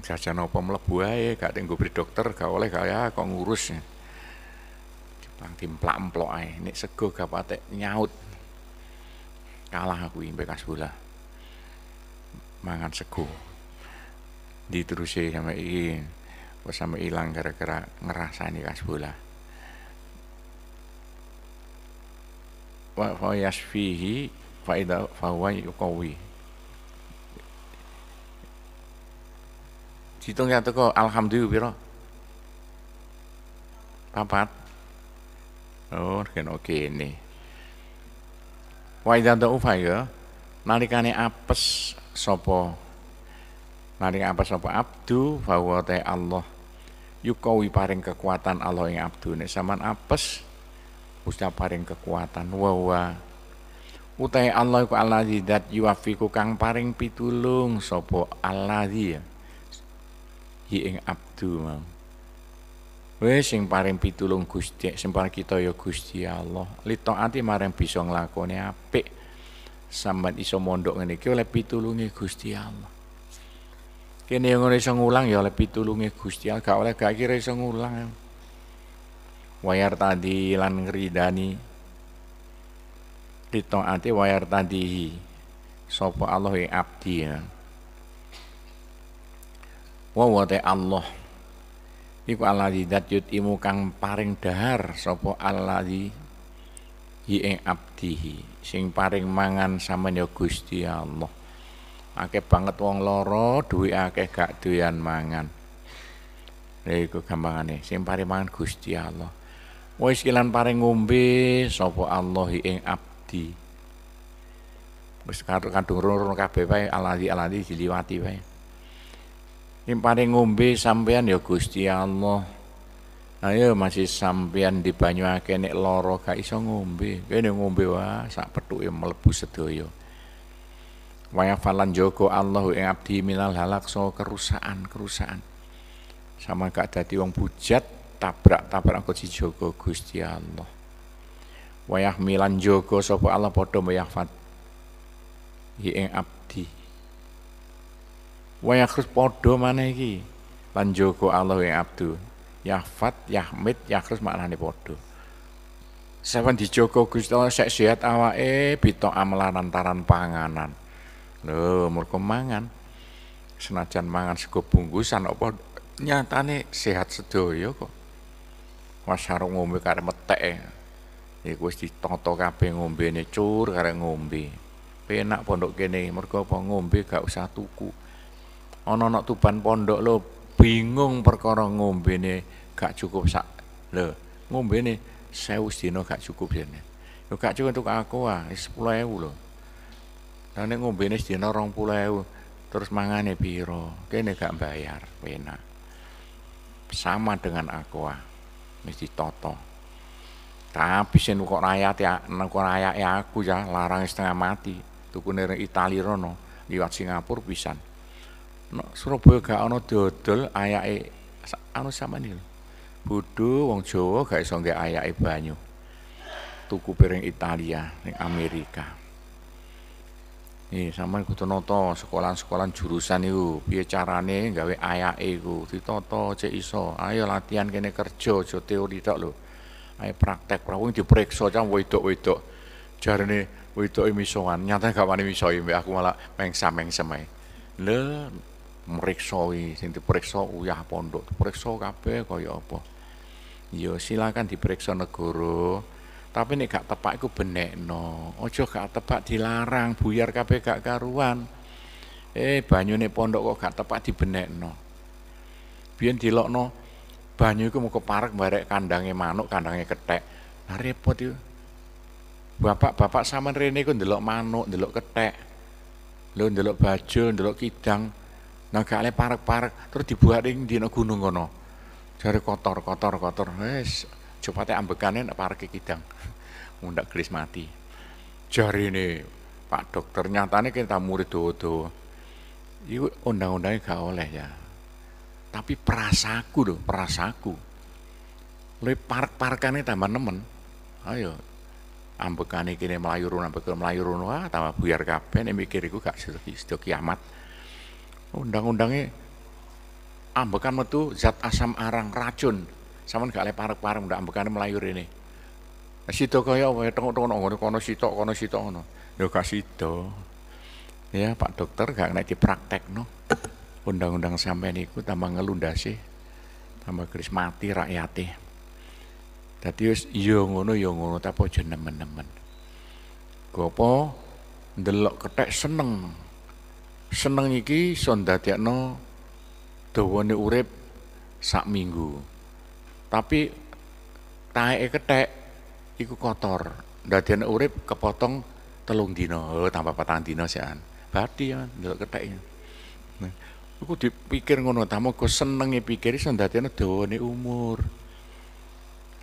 Jajan apa mlebu ae, gak gue beri dokter, gak oleh kaya kok ngurus. Dipang timplak-emplok ae, nek sego gak patek nyaut. Kalah aku bekas bola mangan sego diterusi sama iki pas sama ilang gara-gara ngerasani kasbola wa fa yasfihi fa idza fa huwa yuqawi ya teko alhamdulillah piro papat oh oke ini, wa idza daufa ya nalikane apes Sopo maring apa sopo abdu bahwa teh Allah yukawi paring kekuatan Allah yang abdu ini saman apes usah paring kekuatan wawa utai Allah ku Allah dat yuwafiku kang paring pitulung sopo Allah dia ya. hi ing abdu mau wes sing paring pitulung Gusti sing paring kita ya Gusti Allah litaati maring bisa nglakoni apik sambat iso mondok ngene iki oleh pitulunge Gusti Allah. Kene yang ora iso ngulang ya oleh pitulunge Gusti Allah, gak oleh gak kira iso ngulang. Wayar tadi lan ngridani ditaati wayar tadi sapa Allah yang abdi ya. Wa wa Allah iku alladzi dat imu kang paring dahar sapa allah di ing abdihi sing paring mangan sama ya Gusti Allah. Akeh banget wong loro duwe akeh gak doyan mangan. Reko iku gampangane, sing paring mangan Gusti Allah. Wis kilan paring ngombe sapa Allah ing abdi. Wis kandung roro kabeh wae alali-alali diliwati wae. Sing paring ngombe sampean ya Gusti Allah. Ayo masih sampean di Banyuake nek loro gak iso ngombe. Kene ngombe wae sak petuke mlebu sedaya. Waya falan Joko Allahu ing abdi minal halak so kerusakan-kerusakan. Sama gak dadi wong bujat tabrak-tabrak kok dijaga Gusti Allah. Wayah milan Joko sapa Allah padha mayahfat ing abdi. Wayah padha maneh iki lan Joko Allah ing abdi. Yahfat, Yahmid, Yakhris maknane padha. Sawan dijogo Gusti Allah sek sehat awake bitok amalan antaran panganan. Lho, mergo mangan. Senajan mangan sego bungkusan apa nih sehat sedoyo kok. Wasarung ngombe kare metek. E. Iku wis kape ngombe nih cur kare ngombe. Penak pondok kene mergo apa ngombe gak usah tuku. Ana ana tuban pondok lo bingung perkara ini gak cukup sak lo ngombe ini saya dino gak cukup sini yo gak cukup untuk aku ah ini ngombe ini nek orang sedina 20000 terus mangane piro kene gak bayar pena sama dengan aku ah mesti toto tapi sih nukok rakyat ya nek ya aku ya larang setengah mati tuh tukune Itali rono liwat Singapura pisan no, Surabaya gak ono dodol ayake anu sama nih Budu wong Jawa gak iso nggae ayake banyu tuku piring Italia ning Amerika Nih, sama kudu noto sekolah-sekolah jurusan itu piye carane gawe ayake iku ditoto cek iso ayo latihan kene kerja aja teori tok lho ayo praktek prawung diperiksa wido wedok-wedok jarane wido e misoan nyata gak wani miso mbak aku malah mengsa sameng, le. lho meriksoi sing diperiksa uyah pondok diperiksa kabeh kaya apa ya silakan diperiksa negara tapi nek gak tepak iku benekno aja gak tepak dilarang buyar kabeh gak karuan eh banyune pondok kok gak tepak dibenekno biyen dilokno banyu iku muka parek barek kandange manuk kandange ketek, nah repot yo bapak-bapak sampean rene iku ndelok manuk ndelok ketek, lho ndelok bajul ndelok kidang nagale parek-parek terus dibuat dibuaring dina gunung kono cari kotor kotor kotor wes teh ambekane nek parek kidang mundak gelis mati jari ini pak dokter nyatane kita murid dodo itu undang-undangnya gak oleh ya tapi perasaku loh perasaku lebih park-parkannya tambah nemen ayo ambekane kini melayu runa ambekan melayu runa tambah buyar kabeh nek mikir iku gak amat. kiamat Undang-undangnya ambekan metu zat asam arang racun. Saman gak leparek parek udah ambekan melayur ini. Nah, sito kaya apa ya? tengok-tengok ngono kono sitok kono sitok ngono. Yo gak sito. Ya Pak Dokter gak praktek dipraktekno. Undang-undang sampai niku tambah ngelundasi, tambah keris mati rakyate. Dadi yo ngono yo ngono tapi aja nemen-nemen. Gopo ndelok ketek seneng Seneng iki iso ndadekno dawane urip sak minggu. Tapi tae ketek iku kotor. Ndadekno urip kepotong telung dino oh, tambah patang dina sekan. berarti ya ndelok keteknya, aku nah, dipikir ngono ta moko senenge pikir iso ndadekno dawane umur.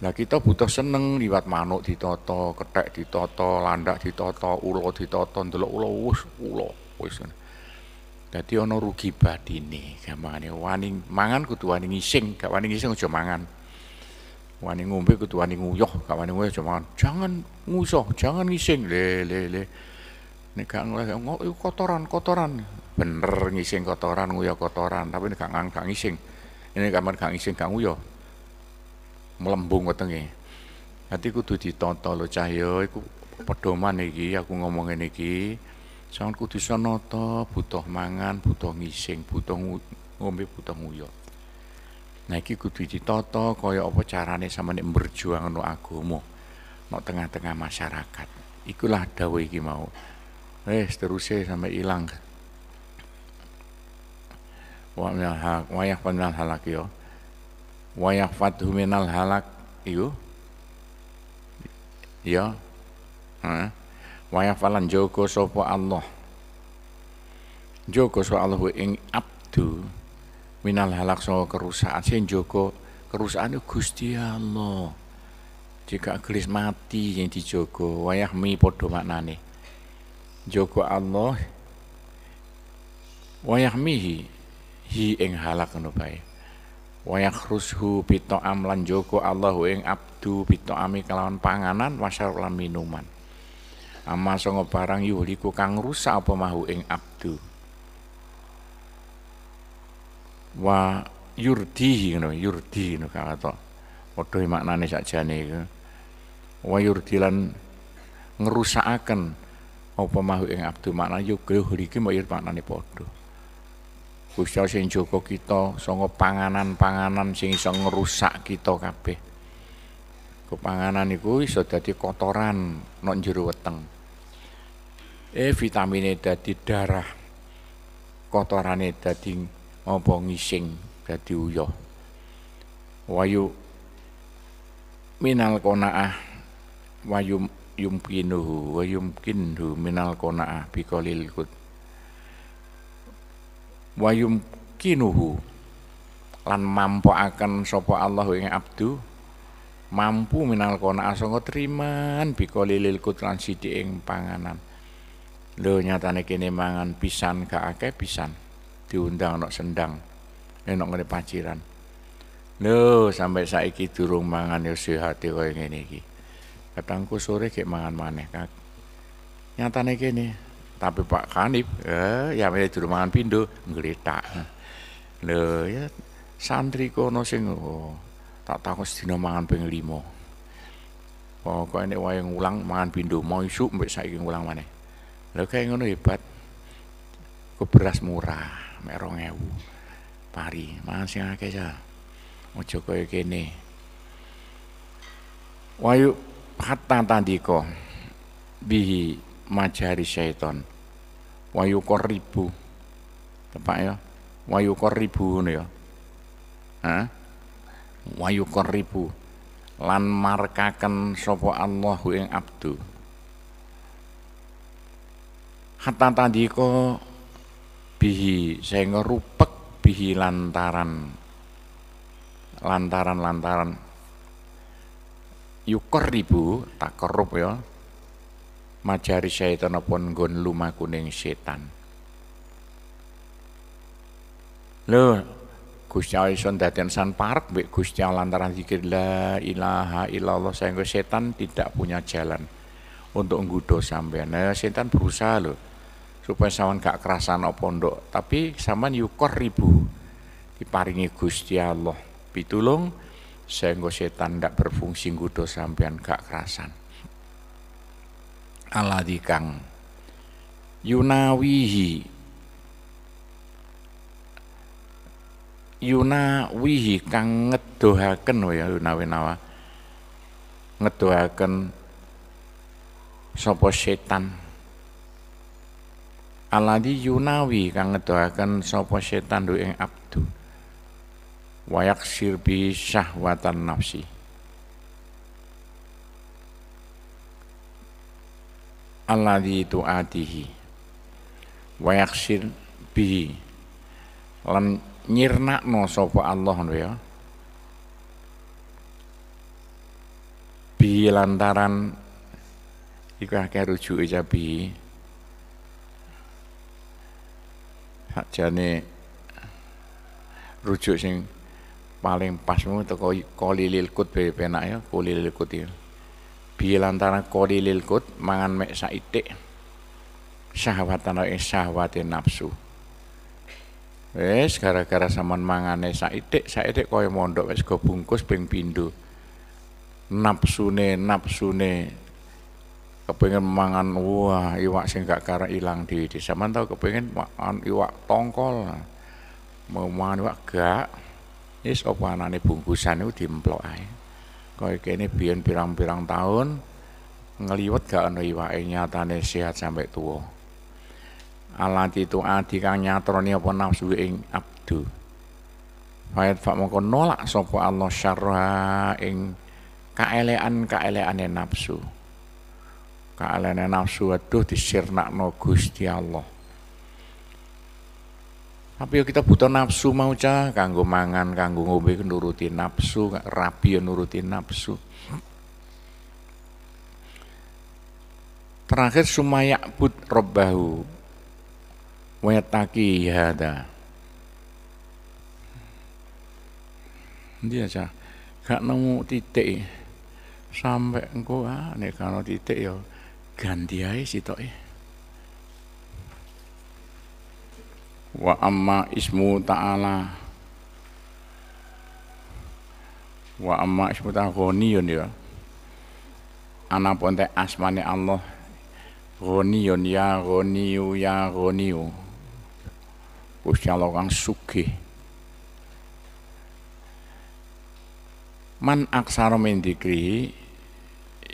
Nah kita butuh seneng liwat manuk ditoto, ketek ditoto, landak ditoto, ulo ditoto, ndelok ulo wis ulo wis. Jadi ono rugi badine, ini wani mangan kudu wani ngising, gak wani ngising aja mangan. Wani ngombe kudu wani nguyuh, gak wani nguyuh aja mangan. Jangan ngusoh, jangan ngising. Le le le. Nek gak kotoran, kotoran. Bener ngising kotoran, nguyuh kotoran, tapi nek gak ngang gak ngising. Ini kamar gak ngising gak nguyuh. Melembung wetenge. Dadi kudu ditontol cah yo iku pedoman iki aku ngomong ngene iki. Jangan kudu sanata, butuh mangan, butuh ngising, butuh ngombe, butuh nguyo. Nah iki kudu ditata kaya apa carane sampeyan berjuang no agama no tengah-tengah masyarakat. Ikulah dawuh iki mau. eh seterusnya sampai hilang Wa minal halak, halak yo. Wa fat minal halak yo. Ya. Heeh falan joko sopo Allah joko Allahu ing abdu minal halak sopo kerusakan sing joko kerusakan Gusti Allah jika gelis mati yang dijogo wayah mi podo maknane jogo Allah wayah mihi hi ing halak nubai. bae wayah rushu pito amlan jogo Allah ing abdu pito ami kelawan panganan wasar lam minuman Ama songo barang yuhliku kang rusak apa mahu ing abdu wa yurdihi ngono yurdi ngono kata padha maknane sakjane iku wa yurdilan ngerusakaken apa mahu ing abdu makna yoga iki mbok yen maknane padha Gusti sing jaga kita sanga panganan-panganan sing iso ngerusak kita kabeh. Kepanganan iku iso dadi kotoran nok weteng eh vitamine dadi darah kotorane dadi apa ngising dadi uyah wayu minal qanaah wayu yumkinu wayu yumkinu minal qanaah biqalil qut wayu yumkinuhu lan mampu akan sopo Allah yang abdu mampu minal kona sanga triman biko qut lan sidi ing panganan lho nyatane kene mangan pisan gak akeh pisan diundang nok sendang nek ngene paciran lho sampai saiki durung mangan yo sehate koyo ngene iki katangku sore gek mangan maneh kak nyatane kene tapi Pak kanib eh ya durung mangan pindho ngletak lho ya santri kono sing oh, tak takon sedina mangan ping 5 pokoke nek wayang ulang mangan pindho mau isuk mbek saiki ulang maneh Lho kayak ngono hebat. Ya, Ku beras murah, mek 2000. Pari, mangan sing akeh ya. Ojo kaya kene. Wayu hatta tandika bihi majari syaiton. Wayu koribu. Tepak ya. Wayu koribu ngono ya. Hah? Wayu koribu. lan markaken sapa Allahu ing abdu hatta kok bihi sehingga rupek bihi lantaran lantaran lantaran yukor ribu tak korup ya majari syaitan gun gon kuning setan lho Gusti Allah datian san parek mbek Gusti lantaran zikir la ilaha illallah sehingga setan tidak punya jalan untuk nggudo sampean. Nah, setan berusaha loh supaya sampean gak kerasan apa ndok tapi sampean yukor ribu diparingi Gusti Allah pitulung sehingga setan ndak berfungsi gudo sampean gak kerasan aladikang yunawihi yunawihi kang ngedohaken oh ya yunawi nawa ngedohaken sapa setan aladi yunawi kang ngedoakan sopo setan duwe ing abdu wayak sirbi syahwatan nafsi itu tuatihi wayak sirbi lan lan no sopo Allah ya bi lantaran iku akeh jabi sakjane rujuk sing paling pasmu teko kolilil kut be penak ya kolilil kut ya biye lantaran kolilil kut mangan mek saitik syahwatan ing syahwate nafsu wis gara-gara sampean mangane saitik saitik kaya mondok wis go bungkus ping pindho nafsune nafsune kepengen mangan wah iwak sing gak karang ilang di zaman tau kepengen makan iwak tongkol mau mangan iwak gak is apa anane bungkusan itu diemplok ae kaya kene biyen pirang-pirang tahun ngeliwet gak ana iwake nyatane sehat sampai tua alat itu adi kang nyatroni apa nafsu ing abdu Fayat fak mongko nolak sapa Allah syarra ing kaelean-kaeleane nafsu kalene nafsu aduh disirnakno Gusti Allah tapi yo kita butuh nafsu mau cah kanggo mangan kanggo ngombe nuruti nafsu rabi nuruti nafsu terakhir sumayak but robbahu wetaki hada dia cah gak nemu titik sampai engkau ah nek titik yo ganti ae e. Ya. Wa amma ismu ta'ala. Wa amma ismu ta'ala ghaniyun ya. Ana ponte asmane Allah. Ghaniyun ya ghaniyu ya ghaniyu. Gusti Allah kang sugih. Man aksara indikri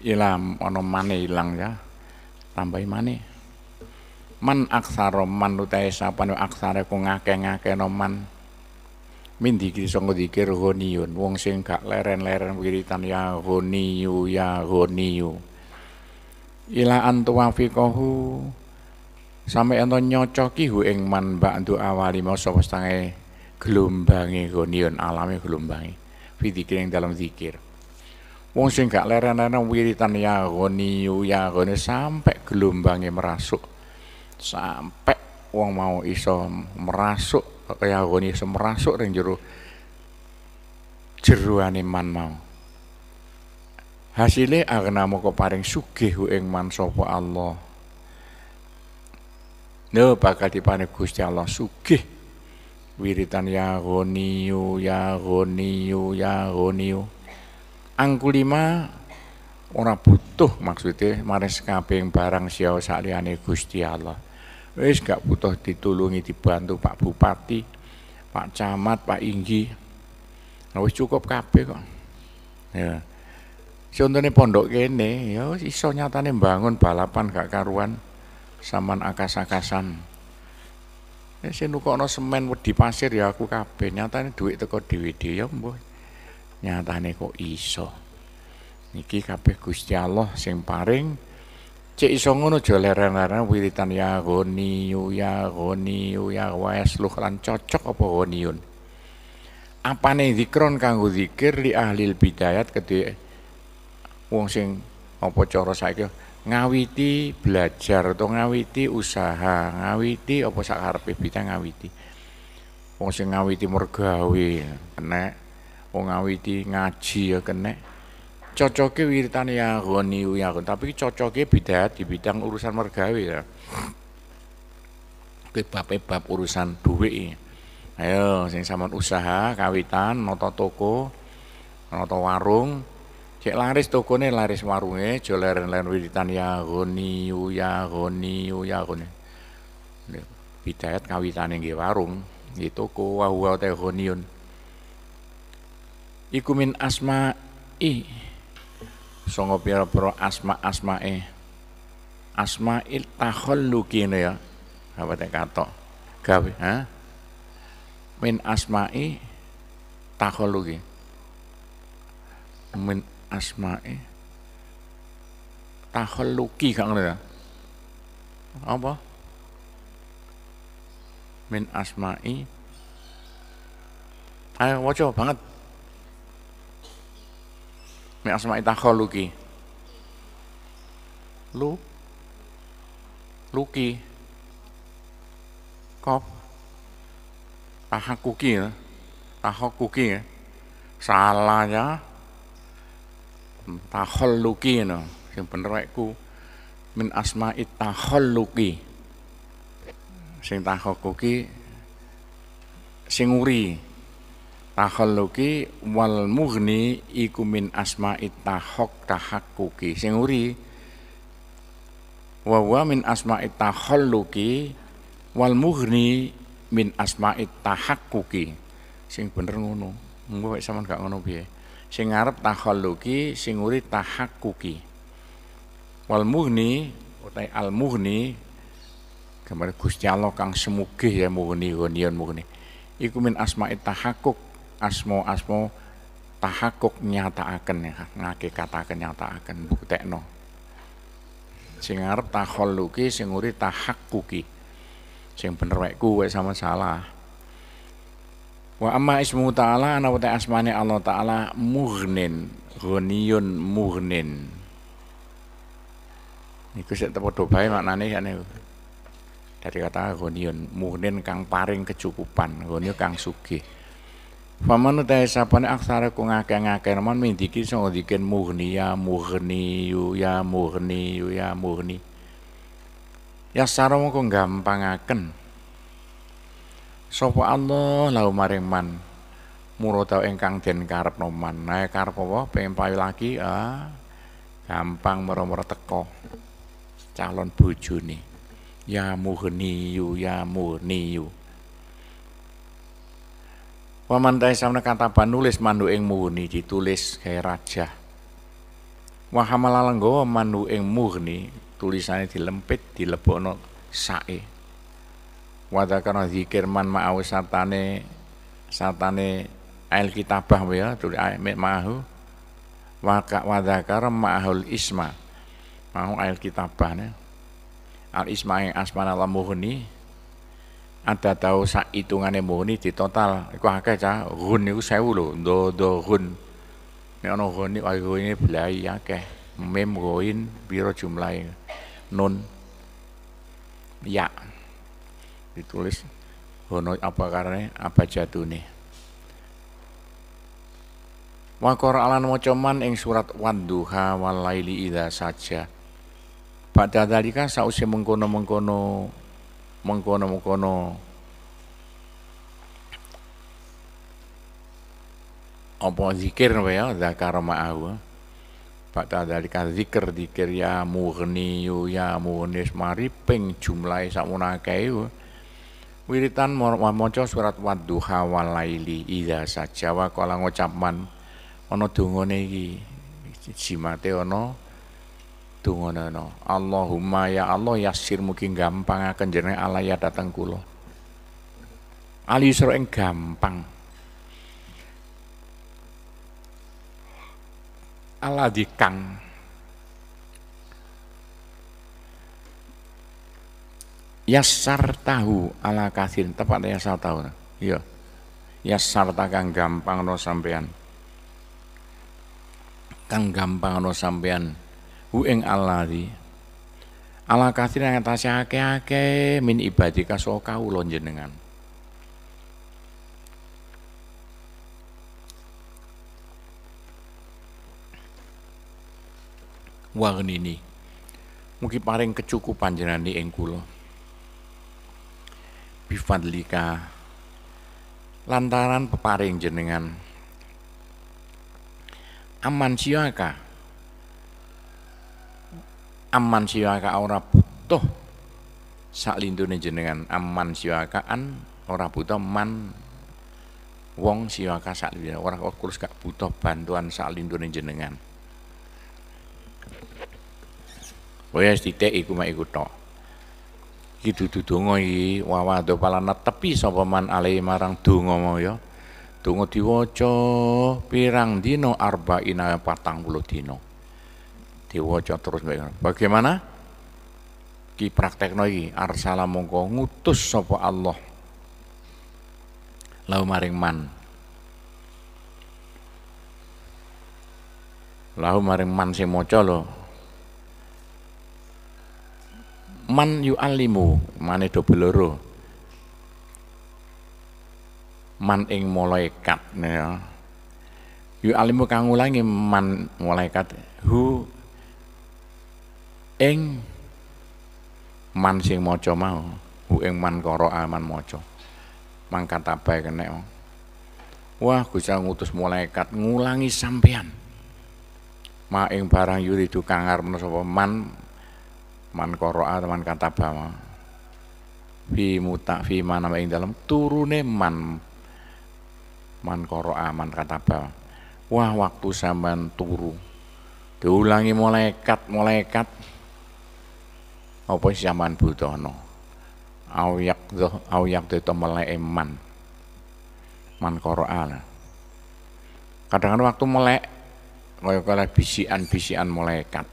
ilam ana mane ilang ya tambahi mana? man aksara man utahe sapane aksara ku ngake no man mindi kiri sanggo dikir honiun wong sing gak leren-leren wiritan ya honiyu ya honiyu ila fikohu sampe ento nyocoki hu ing man ba'du awali mau sopastange gelombangi honiun alame gelombangi fi dikir yang dalam zikir Wong sing gak leren-leren wiritan ya goni ya goni sampai gelombangnya merasuk. Sampai wong mau iso merasuk ya goni iso merasuk ring jero jeruan man mau. hasilnya mau moko paring sugih ueng man sopo Allah. ne bakal diparing Gusti Allah sugih wiritan ya goniu ya goniu ya goniu Angku Lima ora butuh maksudnya maris kabing barang sia saliyane Gusti Allah. Wis gak butuh ditulungi dibantu Pak Bupati, Pak Camat, Pak Inggi. Wis cukup kabeh kok. Ya. Contohnya pondok kene, ya iso nyatane bangun balapan gak karuan saman akas-akasan. Ya nukok no semen di pasir ya aku kabeh, nyatane duit teko DWD ya mbah nyatane kok iso niki kabeh Gusti Allah sing paring cek iso ngono aja leren-leren wiritan ya goni ya goni ya wes lan cocok apa goniun apane zikron kanggo zikir li ahli bidayat kedhe wong sing apa cara saiki ngawiti belajar atau ngawiti usaha, ngawiti apa sak karepe bidang ngawiti. Wong sing ngawiti mergawe enek wong awiti ngaji ya kena cocoke wiritan ya goni ya tapi cocoknya beda di bidang urusan mergawi ya kebab bab urusan duit ayo sing sama usaha kawitan noto toko noto warung cek laris toko nih laris warungnya jolerin lain wiritan ya goni ya goni ya goni yang kawitane warung di toko wa huwa goniun iku min asma'i songo pira-pira asma-asmae luki takhalluqi ya apa teh kato gawe ha min asma'i takhalluqi min asma'i luki, kang ngono ya apa min asma'i ayo wajah banget Min ita kholuki, Lu. Luki. Kop. Tahakuki ya. Tahakuki ya. Salahnya. luki ya. Yang bener aku. Min ita kholuki, Sing tahakuki. Sing uri. Taholuki wal mughni iku min asma'it tahok tahakkuki sing uri wa min asma'it takhalluqi wal mughni min asma'it tahakkuki sing bener ngono monggo wek sampean gak ngono piye sing ngarep takhalluqi sing uri wal mughni utai al mughni gambar Gusti Allah kang semugih ya mughni gonion mughni iku min asma'it tahakuk asmo-asmo tahakuk nyataaken ya ngake ngakikataken nyataaken buktekno sing singar taholuki sing uri tahakuki sing bener wae kuwe sama salah wa amma ismu ta'ala ana wa asmane Allah ta'ala mughnin ghaniyun mughnin niku sik padha bae maknane sakne dari kata ghaniyun mughnin kang paring kecukupan ghaniyun kang sugih Faman utahe sapane aksara ku ngakeh-ngakeh man mindiki sing dikin mughni ya mughni ya mughni ya mughni. Ya sarung ku aken. Sapa Allah lau maring man. tau ingkang den karepno man. Nah karep apa pengen payu lagi ah gampang meromor teko calon bojone. Ya mughni ya mughni. Pamandai samna kata panulis mandu ing murni ditulis kaya raja. Wahamalalenggo lenggawa mandu ing murni tulisannya dilempit dilebokno sae. Wadakana zikir man ma'au satane satane ail kitabah ya tulis ma'ahu waka wadakara ma'ahul isma ma'ahu ail kitabahnya al isma yang asmana ada tahu sak hitungannya murni di total iku akeh cah gun iku sewu lho do do gun nek ana gun iki ayo ini belai akeh mem goin biro jumlah nun ya ditulis hono apa karena apa jatune wa alan mocoman ing surat wanduha walaili idza saja pada dalika sausi mengkono-mengkono mengkono-mengkono apa zikir apa ya zakar ma'ahu dari dalika zikir zikir ya yu ya murni mari ping jumlahe sakmono akeh wiritan maca surat wadduha walaili saja wa kalau ngucapman ono dongane iki jimate ono Tungonono, Allahumma ya Allah yasir mungkin gampang akan Allah ya datang kulo. Yusro yang gampang. Allah dikang, yasar tahu ala kasin tepatnya yasar tahu iya yasar kang gampang no sampean kang gampang no sampean hu ing alladzi ala kathir yang atas akeh-akeh min ibadika so ulon jenengan ini mungkin paling kecukupan jenengan di kula bifadlika lantaran peparing jenengan aman siaka aman siwaka ora butuh sak lindune jenengan aman siwakaan ora butuh man wong siwaka sak lindune ora kurus gak butuh bantuan sak lindune jenengan Waya oh titik iku mak iku tok. Iki dudu donga iki wawado palana tepi sapa man ale marang donga mau ya. Donga diwaca pirang dina arba'ina 40 dina diwaca terus bagaimana ki praktek iki arsala mongko ngutus sopo Allah lau maring man lau maring man si maca lo man yu alimu mane do beloro man ing malaikat ya yu alimu kang ulangi man malaikat hu ing man sing maca mau hu ing man karo aman maca mangkat abae kene wah Gusti ngutus malaikat ngulangi sampean ma ing barang yuri kang arep sapa man man a, teman kata ma fi muta fi manam ing dalem turune man man koro aman man kataba wah waktu sampean turu diulangi malaikat malaikat apa zaman butono au yak au yak itu mulai eman, man Quran kadang-kadang waktu melek kaya kaya bisian-bisian malaikat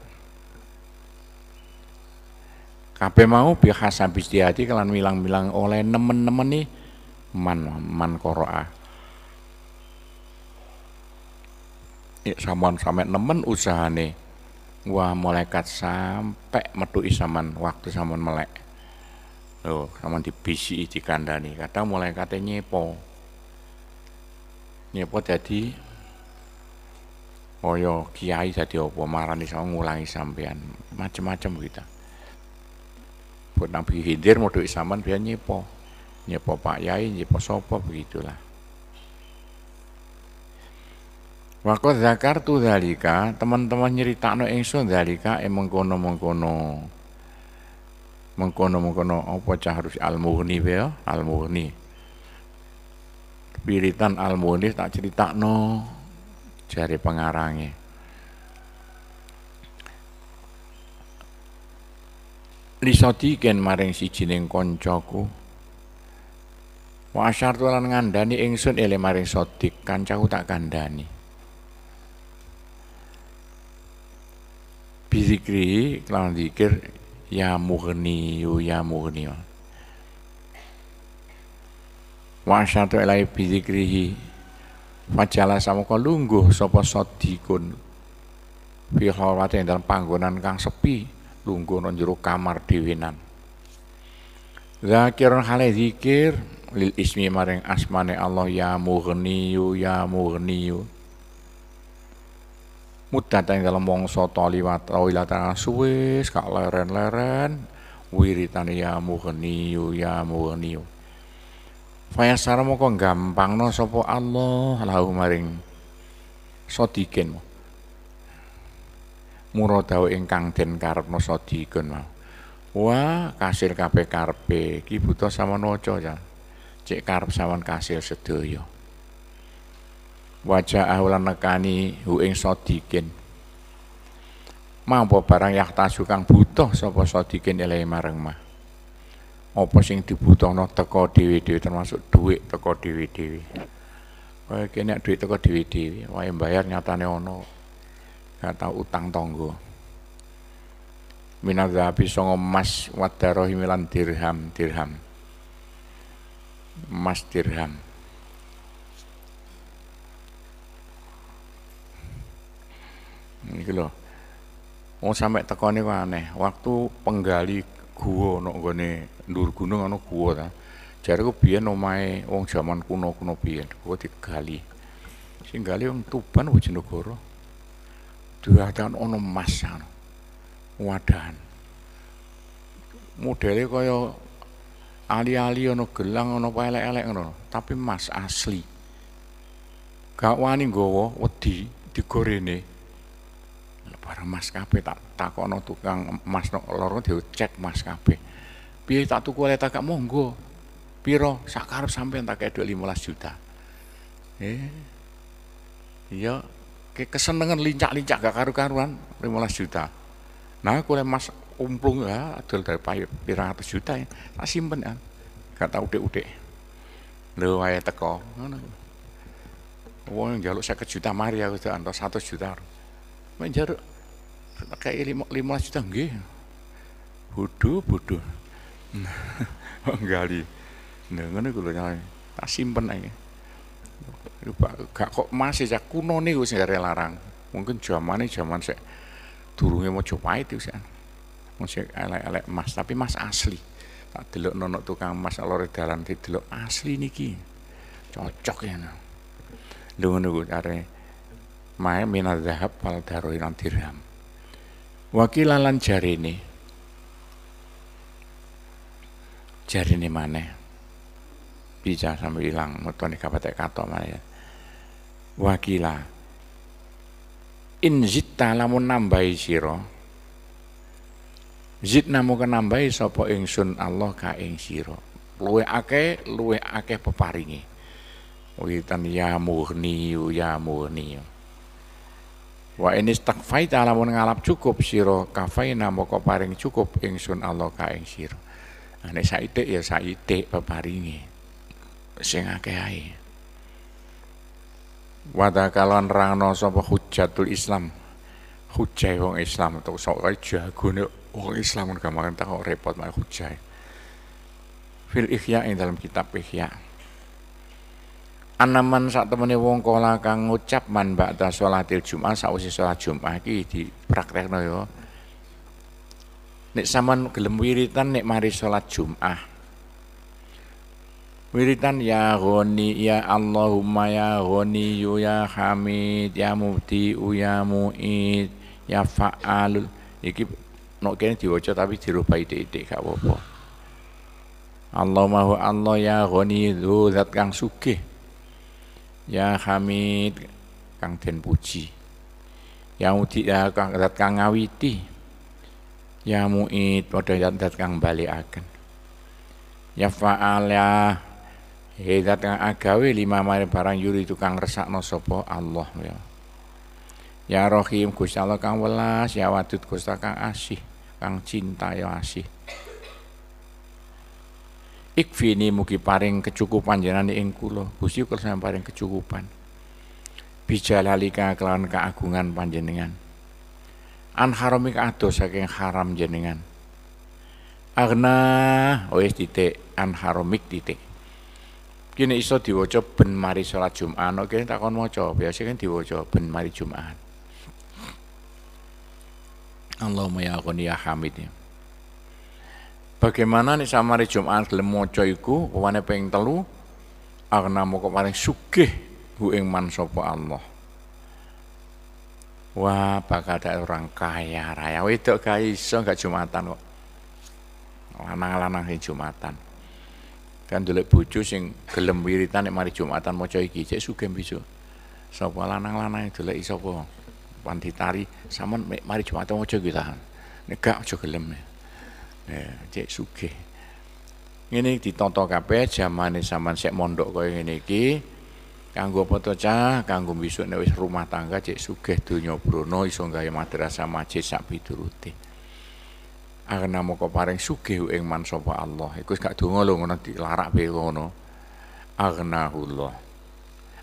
kape mau bihas habis di hati kelan bilang-bilang oleh nemen-nemen nih man man koroa. ya saman sampe nemen usahane wah malaikat sampai metu isaman waktu saman melek loh saman di dibisi kandani. kadang malaikatnya nyepo nyepo jadi Oyo oh ya, kiai jadi opo marani sama ngulangi sampean macem-macem kita gitu. buat Nabi Hidir mau duit saman biar nyepo nyepo Pak Yai nyepo sopo begitulah zakar tuh dalika teman-teman no engso dalika e eh, mengkono-mengkono. Mengkono-mengkono apa cah harus al-mughni ya, al-mughni. Wiritan al-mughni tak critakno jare pengarange. Lisadiken maring jineng kancaku. Wa asyartu lan ngandani ingsun ele maring sotik kancaku tak kandani. dzikri kelawan dikir ya mughni ya mughni wa syatu ilai bi dzikrihi fajala samoko lungguh sapa sadikun fi khawatin dalam panggonan kang sepi lungguh nang jero kamar diwinan zakirun hale zikir lil ismi maring asmane Allah ya mughni ya mughni mudat ing dalem mangsa taliwat tawilatan suwe sak leren-leren wiritan ya mughni ya mughni Fayasara gampang no sopo Allah lahu maring sadikin muradaw ingkang den no sadikun mau Wah, kasil kabeh karepe iki buta sampean ya. Cek karep kasir kasil wajah ahulan nekani huing sodikin mampu barang yaktasu kang butuh sapa sodikin ilai marang mah apa sing no teko dewi dewi termasuk duit teko dewi dewi kaya kene duit teko dewi dewi wae bayar nyatane ono kata tau utang tangga minadhabi songo emas wadarohi milan dirham dirham emas dirham Iki gitu lho. Wong sampe teko niku aneh. Waktu penggali guwa no nggone ndur gunung ana guwa ta. Jariku biyen omahe wong jaman kuno-kuno biyen kuwi digali. Sing gali wong Tuban Bojonegoro. Diwadahan ana emas ana. Wadahan. Modele kaya ali-ali ana gelang ana apa elek-elek ngono, tapi emas asli. Gak wani nggawa wedi digorene mas maskapai tak takono tukang emas nok loro cek mas maskapai piye tak tuku oleh tak monggo piro sakarep sampean tak kayak 15 juta eh iya ke kesenengan lincak-lincak gak karu-karuan 15 juta nah kule mas umplung ya adol dari payu pirang atas juta ya tak simpen kan gak tau udik-udik lho ayah teko ngono wong njaluk 50 juta mari aku atau satu juta menjaruk pakai lima, lima juta nggih. Bodoh, bodoh. menggali, Nah, itu kula nyai. Tak simpen ae. Gak kok masih ya kuno nih niku dari larang. Mungkin zaman ini zaman saya turunnya mau coba itu sih. Masih elek-elek emas, tapi emas asli. Tak delok nono tukang emas alor dalan delok asli niki. Cocok ya. Dengan gue dari, are. minat minadzahab wal daruin dirham wakilan lan jari ini mana bisa sampai ilang metone kapatek mana ya wakila in zita lamun nambahi siro zidna muka kenambahi sopo ingsun Allah ka ing siro luwe ake luwe ake peparingi witan ya murni ya murni Wa ini stakfaita alamun ngalap cukup siro kafaina kau paring cukup ingsun Allah ka ing siro. Ane nah, saite ya saite peparingi. Sing akeh ae. Wada kalon rangno sapa hujatul Islam. Hujai wong Islam tok sok kae jagone wong Islam kan gampang tak repot malah hujai. Fil Ihya ing dalam kitab Ihya. Anaman saat temani wong kola kang ngucap man ta sholatil Jumat sakwise sholat Jumat praktek dipraktekno yo ya. Nek saman gelem wiritan nek mari sholat Jumat. Wiritan ya Ghani ya Allahumma ya Ghani ya Hamid ya Mubdi ya Muid ya Fa'alul iki nok kene diwaca tapi dirubah itu itu gak apa-apa. Allahumma Allah ya Ghani dzat kang sugih Ya Hamid kang den puji. Ya Udi ya kang dat kang ngawiti. Ya Muid padha ya, dat kang akan, Ya faal ya Hidat kang agawe lima mari barang yuri tukang resak no Sopo Allah ya. Ya Rohim Gusti Allah kang welas, ya Wadud Gusti kang asih, kang cinta ya asih ini mugi paring kecukupan jenani ing kula. Gusti kula sampeyan paring kecukupan. Bijalalika kelawan keagungan panjenengan. An haramik ados saking haram jenengan. Agna oh wis titik an haramik titik. Kini iso diwaca ben mari salat Jumat. Nek kene takon maca, biasa kan diwaca ben mari Jumat. Allahumma ya ghani ya hamid. Ya. Bagaimana nih sama hari Jumat gelem maca iku pawane ping telu agna moko paling sugih hu ing man sapa Allah. Wah, bakal ada orang kaya raya wedok gak iso gak Jumatan kok. Lanang-lanang sing Jumatan. Kan dolek bojo sing gelem wiritan nek mari Jumatan maca iki cek sugih bisa. Sapa lanang-lanang panti tari, panditari sampean mari Jumatan maca iki tahan. Nek gak aja gelem. nih Ya, eh, cek sugih. Ngene ditonto kabeh ini sampean sek mondok kau ini ki, Kanggo apa to cah? Kanggo besok nek rumah tangga cek sugih donya brana iso gawe madrasah masjid sak piturute. Ana kau paring sugih ueng man sapa Allah. ikut gak donga lo ngono dilarak pe ngono. Allah,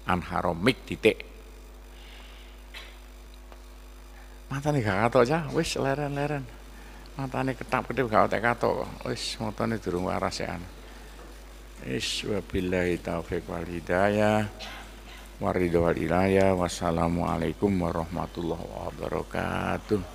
An haramik titik. nih gak katok cah, wes leren-leren matane ketap-ketip gak otek katok wis motone durung waras ya is wabillahi taufik wal hidayah waridho wal ilayah wassalamualaikum warahmatullahi wabarakatuh